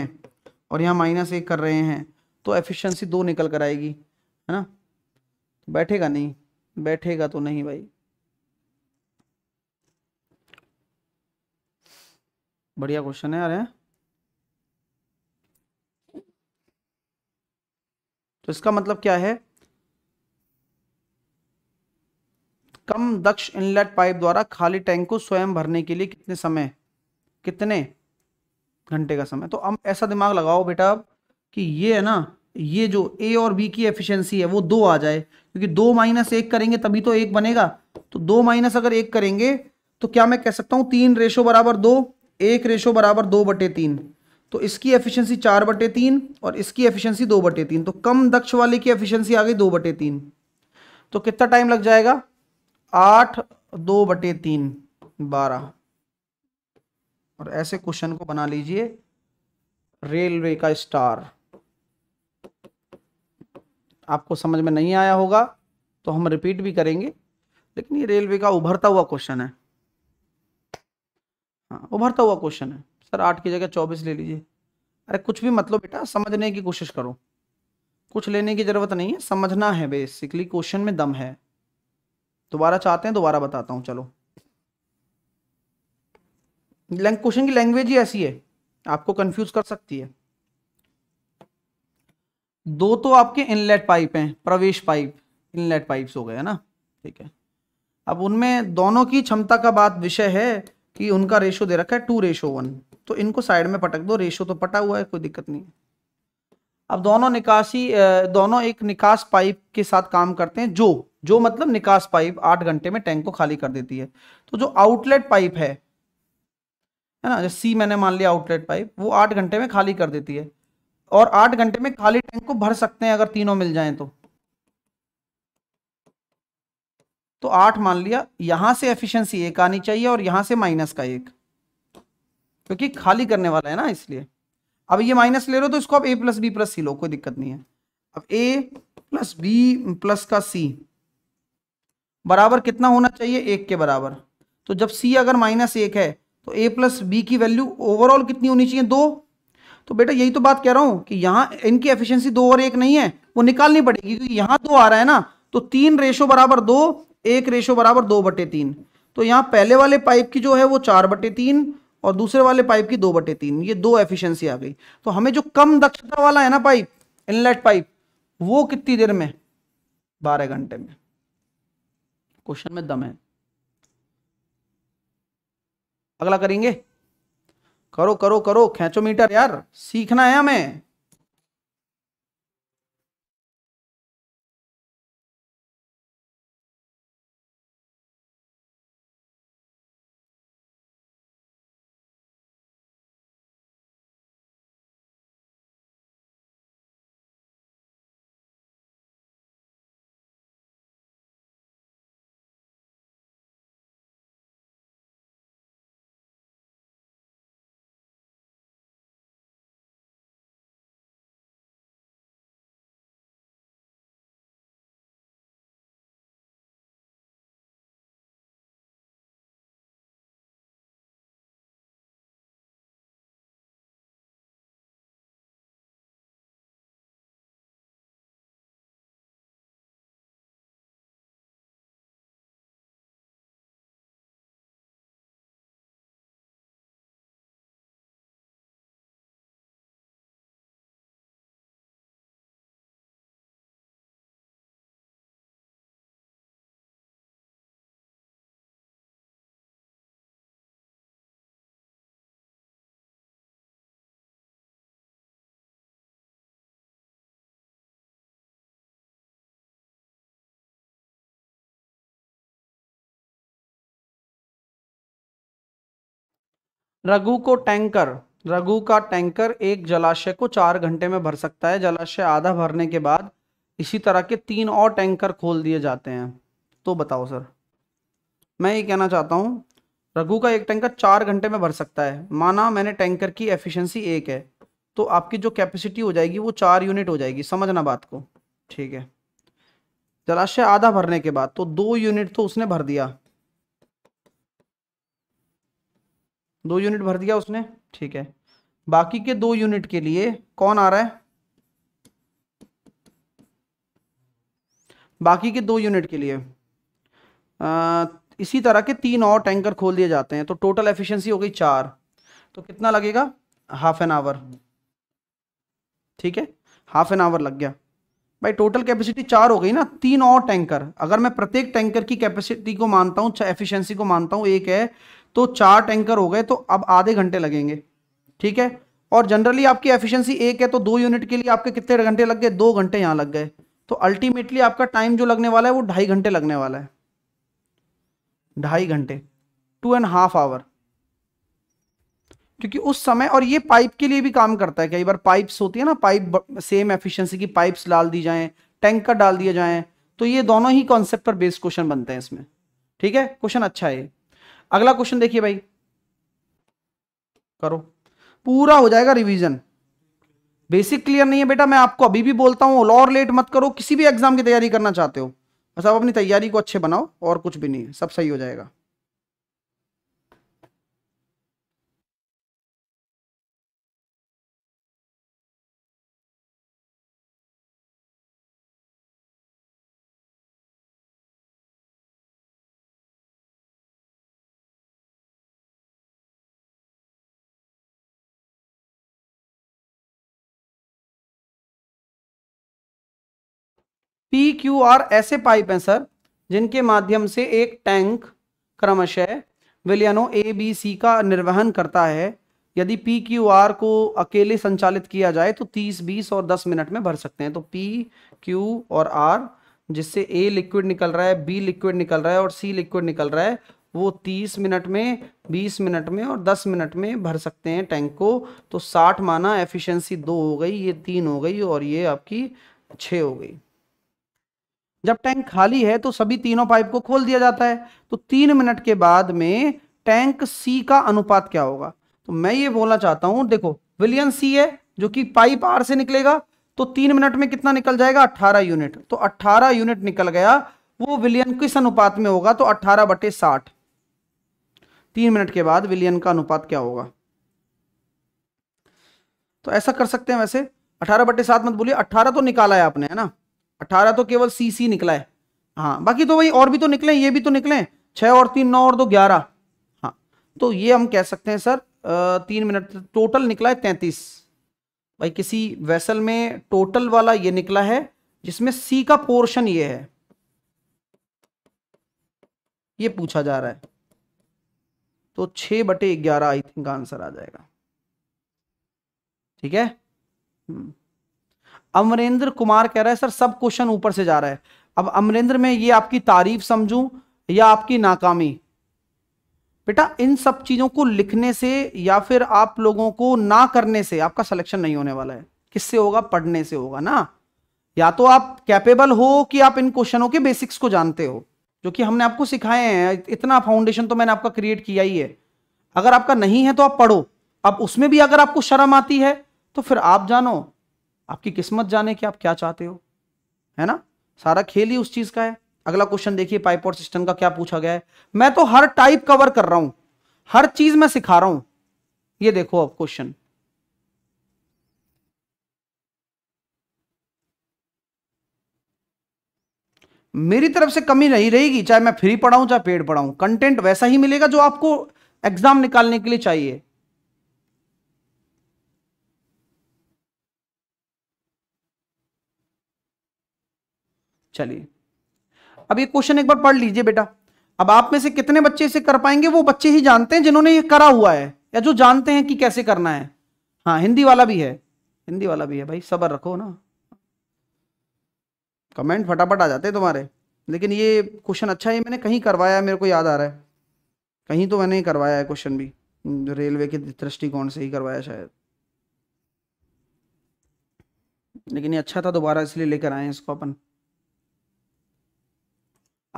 और यहाँ माइनस एक कर रहे हैं तो एफिशिएंसी दो निकल कर आएगी है ना बैठेगा नहीं बैठेगा तो नहीं भाई बढ़िया क्वेश्चन है यार है तो इसका मतलब क्या है कम दक्ष इनलेट पाइप द्वारा खाली टैंक को स्वयं भरने के लिए कितने समय कितने घंटे का समय तो अब ऐसा दिमाग लगाओ बेटा कि ये है ना ये जो ए और बी की एफिशिएंसी है वो दो आ जाए क्योंकि दो माइनस एक करेंगे तभी तो एक बनेगा तो दो माइनस अगर एक करेंगे तो क्या मैं कह सकता हूँ तीन रेशो बराबर दो एक रेशो बराबर दो बटे तीन तो इसकी एफिशिएंसी चार बटे तीन और इसकी एफिशिएंसी दो बटे तीन तो कम दक्ष वाले की एफिशिएंसी आ गई दो बटे तीन तो कितना टाइम लग जाएगा आठ दो बटे तीन बारह और ऐसे क्वेश्चन को बना लीजिए रेलवे का स्टार आपको समझ में नहीं आया होगा तो हम रिपीट भी करेंगे लेकिन ये रेलवे का उभरता हुआ क्वेश्चन है हाँ उभरता हुआ क्वेश्चन है सर आठ की जगह चौबीस ले लीजिए अरे कुछ भी मतलब बेटा समझने की कोशिश करो कुछ लेने की जरूरत नहीं है समझना है बेसिकली क्वेश्चन में दम है दोबारा चाहते हैं दोबारा बताता हूँ चलो क्वेश्चन की लैंग्वेज ही ऐसी है आपको कंफ्यूज कर सकती है दो तो आपके इनलेट पाइप हैं प्रवेश पाइप इनलेट पाइप्स हो गए है ना ठीक है अब उनमें दोनों की क्षमता का बात विषय है कि उनका रेशो दे रखा है टू रेशो वन तो इनको साइड में पटक दो रेशो तो पटा हुआ है कोई दिक्कत नहीं अब दोनों निकासी दोनों एक निकास पाइप के साथ काम करते हैं जो जो मतलब निकास पाइप आठ घंटे में टैंक को खाली कर देती है तो जो आउटलेट पाइप है है ना सी मैंने मान लिया आउटलेट पाइप वो आठ घंटे में खाली कर देती है और आठ घंटे में खाली टैंक को भर सकते हैं अगर तीनों मिल जाए तो तो आठ मान लिया यहां से एफिशिएंसी एक आनी चाहिए और यहां से माइनस का एक क्योंकि खाली करने वाला है ना इसलिए अब ये माइनस ले रहे हो तो इसको आप A plus B plus C लो कोई दिक्कत नहीं है अब ए प्लस बी प्लस का सी बराबर कितना होना चाहिए एक के बराबर तो जब सी अगर माइनस एक है तो ए प्लस बी की वैल्यू ओवरऑल कितनी होनी चाहिए दो तो बेटा यही तो बात कह रहा हूं कि यहाँ इनकी एफिशिएंसी दो और एक नहीं है वो निकालनी पड़ेगी क्योंकि यहां दो आ रहा है ना तो तीन रेशो बराबर दो एक रेशो बराबर दो बटे तीन तो यहाँ पहले वाले पाइप की जो है वो चार बटे तीन और दूसरे वाले पाइप की दो बटे तीन ये दो एफिशियंसी आ गई तो हमें जो कम दक्षता वाला है ना पाइप इनलेट पाइप वो कितनी देर में बारह घंटे में क्वेश्चन में दम है अगला करेंगे करो करो करो खेचो मीटर यार सीखना है हमें रघु को टैंकर रघु का टैंकर एक जलाशय को चार घंटे में भर सकता है जलाशय आधा भरने के बाद इसी तरह के तीन और टैंकर खोल दिए जाते हैं तो बताओ सर मैं ये कहना चाहता हूँ रघु का एक टैंकर चार घंटे में भर सकता है माना मैंने टैंकर की एफिशिएंसी एक है तो आपकी जो कैपेसिटी हो जाएगी वो चार यूनिट हो जाएगी समझना बात को ठीक है जलाशय आधा भरने के बाद तो दो यूनिट तो उसने भर दिया दो यूनिट भर दिया उसने ठीक है बाकी के दो यूनिट के लिए कौन आ रहा है बाकी के दो यूनिट के लिए आ, इसी तरह के तीन और टैंकर खोल दिए जाते हैं तो टोटल एफिशिएंसी हो गई चार तो कितना लगेगा हाफ एन आवर ठीक है हाफ एन आवर लग गया भाई टोटल कैपेसिटी चार हो गई ना तीन और टैंकर अगर मैं प्रत्येक टैंकर की कैपेसिटी को मानता हूं एफिशिएंसी को मानता हूं एक है तो चार टैंकर हो गए तो अब आधे घंटे लगेंगे ठीक है और जनरली आपकी एफिशिएंसी एक है तो दो यूनिट के लिए आपके कितने घंटे लग गए दो घंटे यहां लग गए तो अल्टीमेटली आपका टाइम जो लगने वाला है वो ढाई घंटे लगने वाला है ढाई घंटे टू एंड हाफ आवर क्योंकि उस समय और ये पाइप के लिए भी काम करता है कई बार पाइप्स होती है ना पाइप सेम एफिशिएंसी की पाइप्स डाल दी जाएं टैंकर डाल दिए जाएं तो ये दोनों ही कॉन्सेप्ट पर बेस्ड क्वेश्चन बनते हैं इसमें ठीक है क्वेश्चन अच्छा है अगला क्वेश्चन देखिए भाई करो पूरा हो जाएगा रिवीजन बेसिक क्लियर नहीं है बेटा मैं आपको अभी भी बोलता हूं और लेट मत करो किसी भी एग्जाम की तैयारी करना चाहते हो बस आप अपनी तैयारी को अच्छे बनाओ और कुछ भी नहीं सब सही हो जाएगा पी क्यू आर ऐसे पाइप हैं सर जिनके माध्यम से एक टैंक क्रमशः विलियनो ए बी सी का निर्वहन करता है यदि पी क्यू आर को अकेले संचालित किया जाए तो 30, 20 और 10 मिनट में भर सकते हैं तो पी क्यू और आर जिससे ए लिक्विड निकल रहा है बी लिक्विड निकल रहा है और सी लिक्विड निकल रहा है वो 30 मिनट में 20 मिनट में और 10 मिनट में भर सकते हैं टैंक को तो 60 माना एफिशिएंसी दो हो गई ये तीन हो गई और ये आपकी छः हो गई जब टैंक खाली है तो सभी तीनों पाइप को खोल दिया जाता है तो तीन मिनट के बाद में टैंक सी का अनुपात क्या होगा तो मैं ये बोलना चाहता हूं देखो विलियन सी है जो कि पाइप आर से निकलेगा तो तीन मिनट में कितना निकल जाएगा अट्ठारह यूनिट तो अट्ठारह यूनिट निकल गया वो विलियन किस अनुपात में होगा तो अट्ठारह बटे साठ तीन मिनट के बाद विलियन का अनुपात क्या होगा तो ऐसा कर सकते हैं वैसे अठारह बटे सात मत बोलिए अट्ठारह तो निकाला है आपने है ना अठारह तो केवल सी सी निकला है हाँ बाकी तो वही और भी तो निकले ये भी तो निकले छह और तीन नौ और दो ग्यारह हाँ तो ये हम कह सकते हैं सर तीन मिनट टोटल निकला है तैंतीस भाई किसी वेसल में टोटल वाला ये निकला है जिसमें सी का पोर्शन ये है ये पूछा जा रहा है तो छ बटे ग्यारह आई थिंक आंसर आ जाएगा ठीक है हम्म। अमरेंद्र कुमार कह रहा है सर सब क्वेश्चन ऊपर से जा रहा है अब अमरेंद्र में ये आपकी तारीफ समझू या आपकी नाकामी बेटा इन सब चीजों को लिखने से या फिर आप लोगों को ना करने से आपका सिलेक्शन नहीं होने वाला है किससे होगा पढ़ने से होगा ना या तो आप कैपेबल हो कि आप इन क्वेश्चनों के बेसिक्स को जानते हो जो कि हमने आपको सिखाए हैं इतना फाउंडेशन तो मैंने आपका क्रिएट किया ही है अगर आपका नहीं है तो आप पढ़ो अब उसमें भी अगर आपको शर्म आती है तो फिर आप जानो आपकी किस्मत जाने कि आप क्या चाहते हो है ना सारा खेल ही उस चीज का है अगला क्वेश्चन देखिए पाइप और सिस्टम का क्या पूछा गया है मैं तो हर टाइप कवर कर रहा हूं हर चीज मैं सिखा रहा हूं ये देखो अब क्वेश्चन मेरी तरफ से कमी नहीं रहेगी चाहे मैं फ्री पढ़ाऊं चाहे पेड पढ़ाऊं कंटेंट वैसा ही मिलेगा जो आपको एग्जाम निकालने के लिए चाहिए चलिए अब ये क्वेश्चन एक बार पढ़ लीजिए बेटा अब आप में से कितने बच्चे इसे कर पाएंगे वो बच्चे ही जानते हैं जिन्होंने ये करा हुआ है या जो जानते हैं कि कैसे करना है हाँ हिंदी वाला भी है हिंदी वाला भी है भाई सबर रखो ना कमेंट फटाफट आ जाते हैं तुम्हारे लेकिन ये क्वेश्चन अच्छा है मैंने कहीं करवाया है मेरे को याद आ रहा है कहीं तो मैंने करवाया है क्वेश्चन भी रेलवे के दृष्टिकोण से ही करवाया शायद लेकिन ये अच्छा था दोबारा इसलिए लेकर आए इसको अपन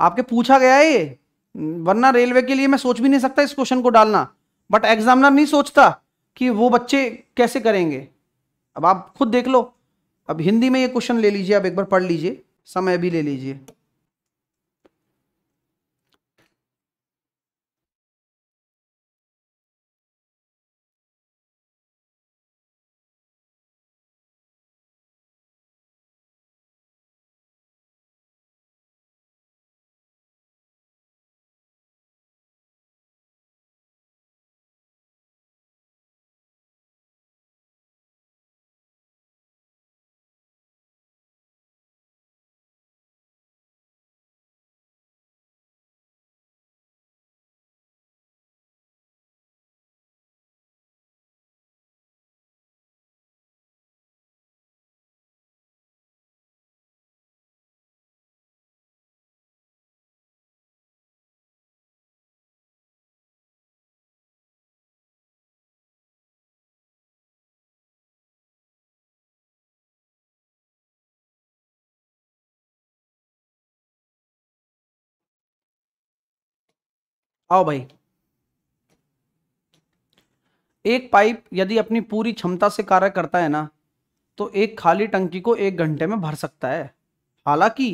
आपके पूछा गया है ये वरना रेलवे के लिए मैं सोच भी नहीं सकता इस क्वेश्चन को डालना बट एग्जामिनर नहीं सोचता कि वो बच्चे कैसे करेंगे अब आप खुद देख लो अब हिंदी में ये क्वेश्चन ले लीजिए आप एक बार पढ़ लीजिए समय भी ले लीजिए आओ भाई एक पाइप यदि अपनी पूरी क्षमता से कार्य करता है ना तो एक खाली टंकी को एक घंटे में भर सकता है हालांकि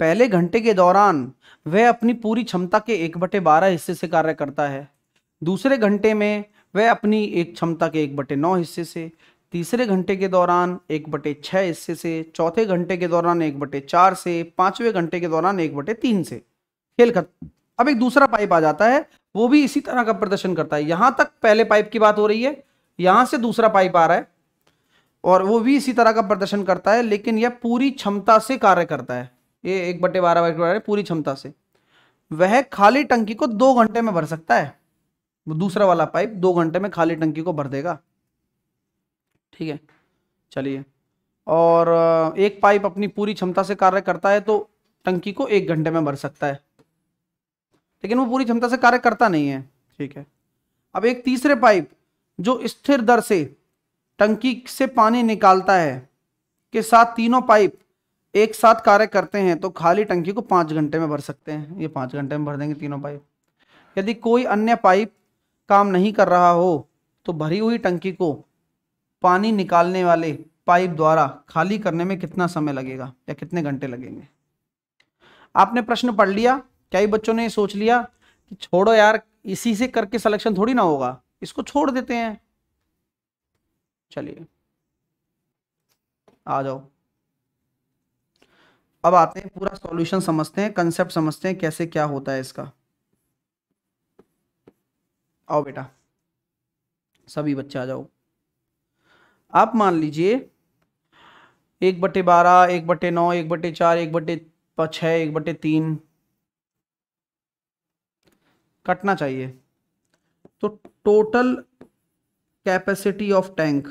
पहले घंटे के दौरान वह अपनी पूरी क्षमता के एक बटे बारह हिस्से से कार्य करता है दूसरे घंटे में वह अपनी एक क्षमता के एक बटे नौ हिस्से से तीसरे घंटे के दौरान एक बटे छः हिस्से से चौथे घंटे के दौरान एक बटे चार से पाँचवें घंटे के दौरान एक बटे तीन से खेल खत्म अब एक दूसरा पाइप आ जाता है वो भी इसी तरह का प्रदर्शन करता है यहां तक पहले पाइप की बात हो रही है यहां से दूसरा पाइप आ रहा है और वो भी इसी तरह का प्रदर्शन करता है लेकिन यह पूरी क्षमता से कार्य करता है ये एक बटे बारह बाइक बारह पूरी क्षमता से वह खाली टंकी को दो घंटे में भर सकता है वो दूसरा वाला पाइप दो घंटे में खाली टंकी को भर देगा ठीक है चलिए और एक पाइप अपनी पूरी क्षमता से कार्य करता है तो टंकी को एक घंटे में भर सकता है लेकिन वो पूरी क्षमता से कार्य करता नहीं है ठीक है अब एक तीसरे पाइप जो स्थिर दर से टंकी से पानी निकालता है के साथ तीनों पाइप एक साथ कार्य करते हैं तो खाली टंकी को पाँच घंटे में भर सकते हैं ये पाँच घंटे में भर देंगे तीनों पाइप यदि कोई अन्य पाइप काम नहीं कर रहा हो तो भरी हुई टंकी को पानी निकालने वाले पाइप द्वारा खाली करने में कितना समय लगेगा या कितने घंटे लगेंगे आपने प्रश्न पढ़ लिया कई बच्चों ने सोच लिया कि छोड़ो यार इसी से करके सिलेक्शन थोड़ी ना होगा इसको छोड़ देते हैं चलिए आ जाओ अब आते हैं पूरा सॉल्यूशन समझते हैं कंसेप्ट समझते हैं कैसे क्या होता है इसका आओ बेटा सभी बच्चे आ जाओ आप मान लीजिए एक बटे बारह एक बटे नौ एक बटे चार एक बटे छः एक बटे तीन कटना चाहिए तो टोटल कैपेसिटी ऑफ टैंक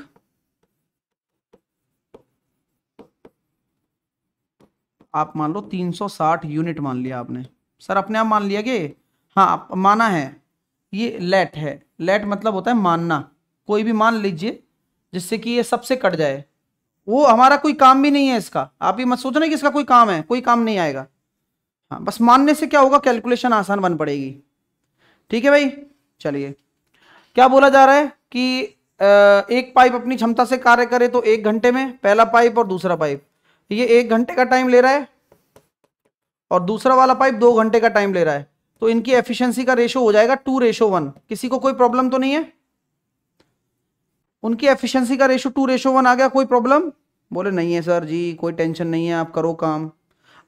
आप मान लो 360 यूनिट मान लिया आपने सर अपने आप मान लिया कि हाँ माना है ये लेट है लेट मतलब होता है मानना कोई भी मान लीजिए जिससे कि ये सबसे कट जाए वो हमारा कोई काम भी नहीं है इसका आप ये मत सोचना कि इसका कोई काम है कोई काम नहीं आएगा हाँ बस मानने से क्या होगा कैलकुलेशन आसान बन पड़ेगी ठीक है भाई चलिए क्या बोला जा रहा है कि एक पाइप अपनी क्षमता से कार्य करे तो एक घंटे में पहला पाइप और दूसरा पाइप ये एक घंटे का टाइम ले रहा है और दूसरा वाला पाइप दो घंटे का टाइम ले रहा है तो इनकी एफिशिएंसी का रेशो हो जाएगा टू रेशो वन किसी को कोई प्रॉब्लम तो नहीं है उनकी एफिशिएंसी का रेशो टू रेशो वन आ गया कोई प्रॉब्लम बोले नहीं है सर जी कोई टेंशन नहीं है आप करो काम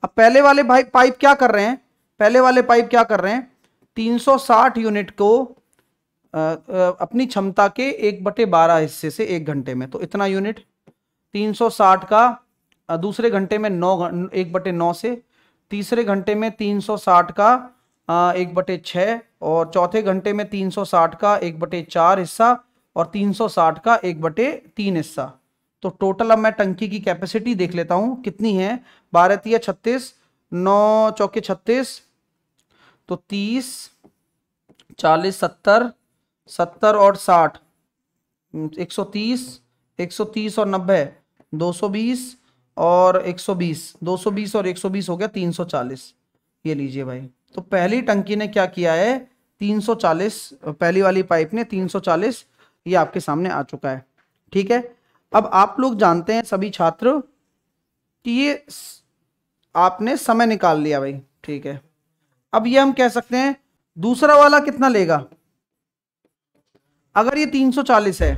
अब पहले वाले पाइप क्या कर रहे हैं पहले वाले पाइप क्या कर रहे हैं 360 यूनिट को आ, अपनी क्षमता के एक बटे बारह हिस्से से एक घंटे में तो इतना यूनिट 360 का दूसरे घंटे में नौ एक बटे नौ से तीसरे घंटे में 360 का आ, एक बटे छः और चौथे घंटे में 360 का एक बटे चार हिस्सा और 360 का एक बटे तीन हिस्सा तो टोटल अब मैं टंकी की कैपेसिटी देख लेता हूँ कितनी है बारह तीय छत्तीस नौ चौके छत्तीस तो तीस चालीस सत्तर सत्तर और साठ एक सौ तीस एक सौ तीस और नब्बे दो सौ बीस और एक सौ बीस दो सौ बीस और एक सौ बीस हो गया तीन सौ चालीस ये लीजिए भाई तो पहली टंकी ने क्या किया है तीन सौ चालीस पहली वाली पाइप ने तीन सौ चालीस ये आपके सामने आ चुका है ठीक है अब आप लोग जानते हैं सभी छात्र कि ये आपने समय निकाल लिया भाई ठीक है अब ये हम कह सकते हैं दूसरा वाला कितना लेगा अगर ये 340 है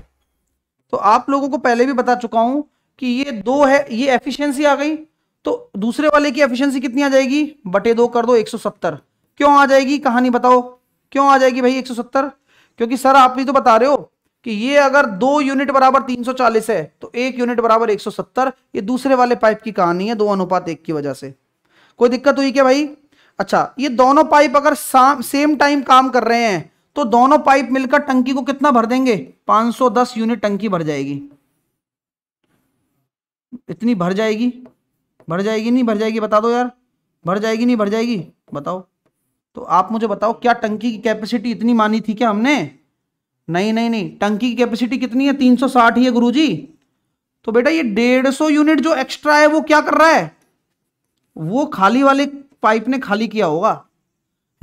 तो आप लोगों को पहले भी बता चुका हूं कि ये दो है ये एफिशिएंसी आ गई तो दूसरे वाले की एफिशिएंसी कितनी आ जाएगी बटे दो कर दो 170 क्यों आ जाएगी कहानी बताओ क्यों आ जाएगी भाई 170 क्योंकि सर आप भी तो बता रहे हो कि ये अगर दो यूनिट बराबर 340 है तो एक यूनिट बराबर 170 ये दूसरे वाले पाइप की कहानी है दो अनुपात एक की वजह से कोई दिक्कत हुई क्या भाई अच्छा ये दोनों पाइप अगर सेम टाइम काम कर रहे हैं तो दोनों पाइप मिलकर टंकी को कितना भर देंगे 510 यूनिट टंकी भर जाएगी इतनी भर जाएगी भर जाएगी नहीं भर जाएगी बता दो यार भर जाएगी नहीं भर जाएगी बताओ तो आप मुझे बताओ क्या टंकी की कैपेसिटी इतनी मानी थी क्या हमने नहीं नहीं नहीं टंकी की कैपेसिटी कितनी है 360 ही है गुरुजी तो बेटा ये 150 यूनिट जो एक्स्ट्रा है वो क्या कर रहा है वो खाली वाले पाइप ने खाली किया होगा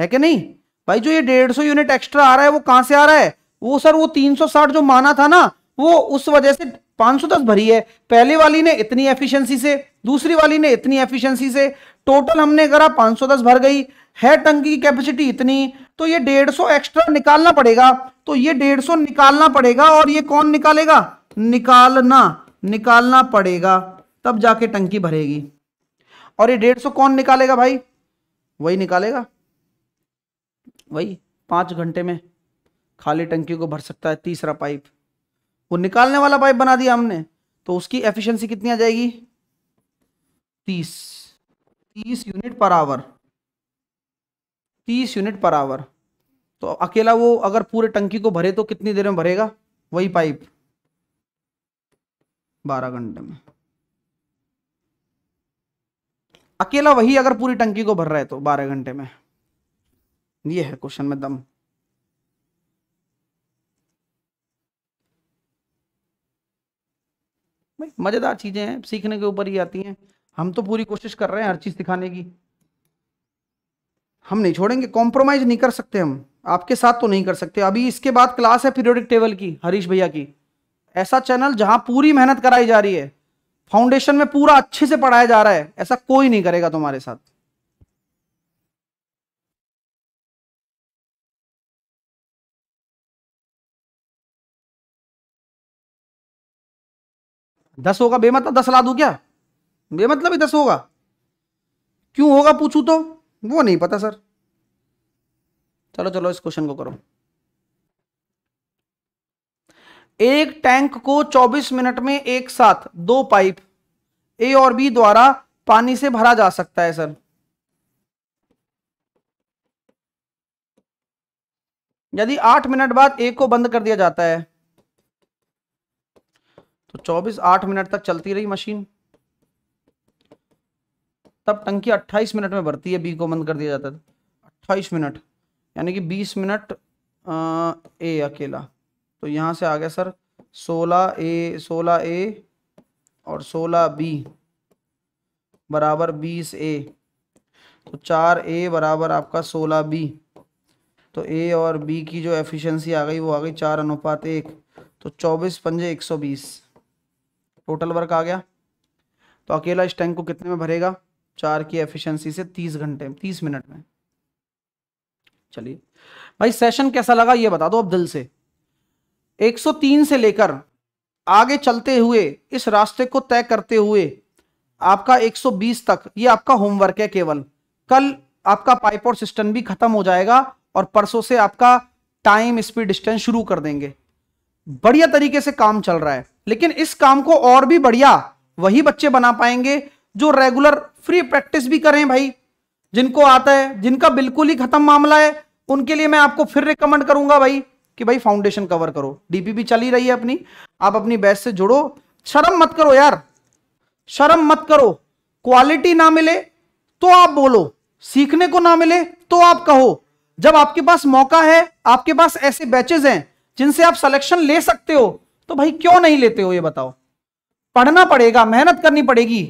है कि नहीं भाई जो ये डेढ़ सौ यूनिट एक्स्ट्रा आ रहा है वो कहां से आ रहा है वो सर वो साठ जो माना था ना वो उस वजह से 510 भरी है पहले वाली ने इतनी एफिशिएंसी से दूसरी वाली ने इतनी एफिशिएंसी से टोटल हमने करा 510 भर गई है टंकी की कैपेसिटी इतनी तो ये 150 एक्स्ट्रा निकालना पड़ेगा तो ये 150 निकालना पड़ेगा और ये कौन निकालेगा निकालना निकालना पड़ेगा तब जाके टंकी भरेगी और ये डेढ़ सौ कौन निकालेगा भाई वही निकालेगा वही पांच घंटे में खाली टंकी को भर सकता है तीसरा पाइप वो निकालने वाला पाइप बना दिया हमने तो उसकी एफिशिएंसी कितनी आ जाएगी तीस तीस यूनिट पर आवर तीस यूनिट पर आवर तो अकेला वो अगर पूरे टंकी को भरे तो कितनी देर में भरेगा वही पाइप बारह घंटे में अकेला वही अगर पूरी टंकी को भर रहा है तो बारह घंटे में ये है क्वेश्चन में दम भाई मजेदार चीजें हैं सीखने के ऊपर ही आती हैं हम तो पूरी कोशिश कर रहे हैं हर चीज सिखाने की हम नहीं छोड़ेंगे कॉम्प्रोमाइज नहीं कर सकते हम आपके साथ तो नहीं कर सकते अभी इसके बाद क्लास है पीरियोडिक टेबल की हरीश भैया की ऐसा चैनल जहां पूरी मेहनत कराई जा रही है फाउंडेशन में पूरा अच्छे से पढ़ाया जा रहा है ऐसा कोई नहीं करेगा तुम्हारे साथ दस होगा बेमतलब दस ला दू क्या बेमतलब ही दस होगा क्यों होगा पूछू तो वो नहीं पता सर चलो चलो इस क्वेश्चन को करो एक टैंक को 24 मिनट में एक साथ दो पाइप ए और बी द्वारा पानी से भरा जा सकता है सर यदि आठ मिनट बाद एक को बंद कर दिया जाता है तो 24 आठ मिनट तक चलती रही मशीन तब टंकी 28 मिनट में भरती है बी को बंद कर दिया जाता है 28 मिनट यानी कि 20 मिनट आ, ए अकेला तो यहाँ से आ गया सर सोलह ए सोलह ए और सोलह बी बराबर बीस ए तो चार ए बराबर आपका सोलह बी तो ए और बी की जो एफिशिएंसी आ गई वो आ गई चार अनुपात एक तो चौबीस पंजे एक सौ बीस टोटल वर्क आ गया तो अकेला इस टैंक को कितने में भरेगा चार की एफिशिएंसी से तीस घंटे तीस मिनट में चलिए भाई सेशन कैसा लगा ये बता दो अब दिल से 103 से लेकर आगे चलते हुए इस रास्ते को तय करते हुए आपका 120 तक ये आपका होमवर्क है केवल कल आपका पाइप और सिस्टम भी खत्म हो जाएगा और परसों से आपका टाइम स्पीड डिस्टेंस शुरू कर देंगे बढ़िया तरीके से काम चल रहा है लेकिन इस काम को और भी बढ़िया वही बच्चे बना पाएंगे जो रेगुलर फ्री प्रैक्टिस भी करें भाई जिनको आता है जिनका बिल्कुल ही खत्म मामला है उनके लिए मैं आपको फिर रिकमेंड करूंगा भाई कि भाई फाउंडेशन कवर करो डीपीपी चली रही है अपनी आप अपनी बैच से जुड़ो शर्म मत करो यार शर्म मत करो क्वालिटी ना मिले तो आप बोलो सीखने को ना मिले तो आप कहो जब आपके पास मौका है आपके पास ऐसे बैचेस हैं जिनसे आप सिलेक्शन ले सकते हो तो भाई क्यों नहीं लेते हो ये बताओ पढ़ना पड़ेगा मेहनत करनी पड़ेगी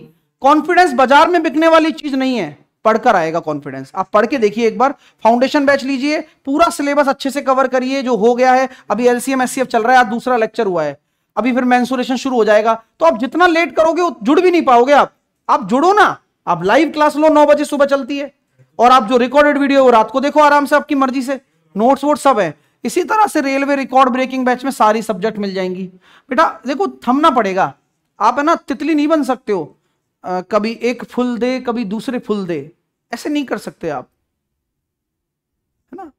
कॉन्फिडेंस बाजार में बिकने वाली चीज नहीं है पढ़कर आएगा कॉन्फिडेंस आप पढ़ के देखिए एक बार फाउंडेशन बैच लीजिए पूरा सिलेबस अच्छे से कवर करिए जो हो गया है अभी एलसीएम एस चल रहा है आज दूसरा लेक्चर हुआ है अभी फिर मैंसुरेशन शुरू हो जाएगा तो आप जितना लेट करोगे जुड़ भी नहीं पाओगे आप आप जुड़ो ना आप लाइव क्लास लो नौ बजे सुबह चलती है और आप जो रिकॉर्डेड वीडियो वो रात को देखो आराम से आपकी मर्जी से नोट्स वोट सब है इसी तरह से रेलवे रिकॉर्ड ब्रेकिंग बैच में सारी सब्जेक्ट मिल जाएंगी बेटा देखो थमना पड़ेगा आप है ना तितली नहीं बन सकते हो आ, कभी एक फुल दे कभी दूसरे फुल दे ऐसे नहीं कर सकते आप है ना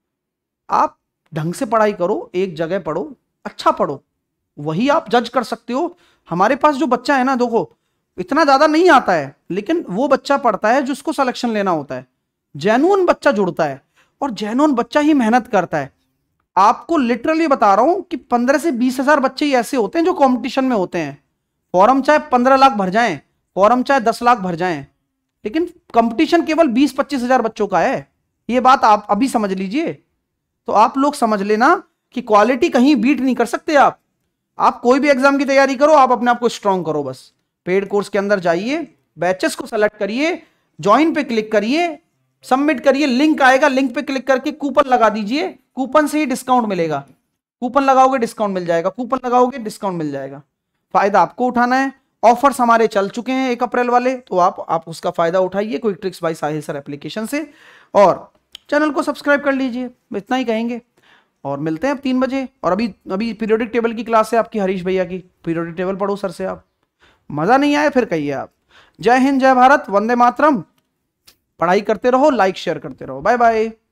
आप ढंग से पढ़ाई करो एक जगह पढ़ो अच्छा पढ़ो वही आप जज कर सकते हो हमारे पास जो बच्चा है ना देखो इतना ज्यादा नहीं आता है लेकिन वो बच्चा पढ़ता है जिसको सिलेक्शन लेना होता है जैनुअन बच्चा जुड़ता है और जैनुअन बच्चा ही मेहनत करता है आपको लिटरली बता रहा हूं कि पंद्रह से बीस हजार बच्चे ही ऐसे होते हैं जो कंपटीशन में होते हैं फॉरम चाहे पंद्रह लाख भर जाएं फॉरम चाहे दस लाख भर जाएं लेकिन कंपटीशन केवल बीस पच्चीस हजार बच्चों का है ये बात आप अभी समझ लीजिए तो आप लोग समझ लेना कि क्वालिटी कहीं बीट नहीं कर सकते आप आप कोई भी एग्जाम की तैयारी करो आप अपने आप को स्ट्रांग करो बस पेड कोर्स के अंदर जाइए बैचेस को सेलेक्ट करिए ज्वाइन पे क्लिक करिए सबमिट करिए लिंक आएगा लिंक पे क्लिक करके कूपन लगा दीजिए कूपन से ही डिस्काउंट मिलेगा कूपन लगाओगे डिस्काउंट मिल जाएगा कूपन लगाओगे डिस्काउंट मिल जाएगा फायदा आपको उठाना है ऑफर्स हमारे चल चुके हैं एक अप्रैल वाले तो आप आप उसका फ़ायदा उठाइए कोई tricks by Sahil sir application से और चैनल को सब्सक्राइब कर लीजिए इतना ही कहेंगे और मिलते हैं अब तीन बजे और अभी अभी पीरियोडिक टेबल की क्लास है आपकी हरीश भैया की पीरियोडिक टेबल पढ़ो सर से आप मज़ा नहीं आया फिर कहिए आप जय हिंद जय भारत वंदे मातरम पढ़ाई करते रहो लाइक शेयर करते रहो बाय बाय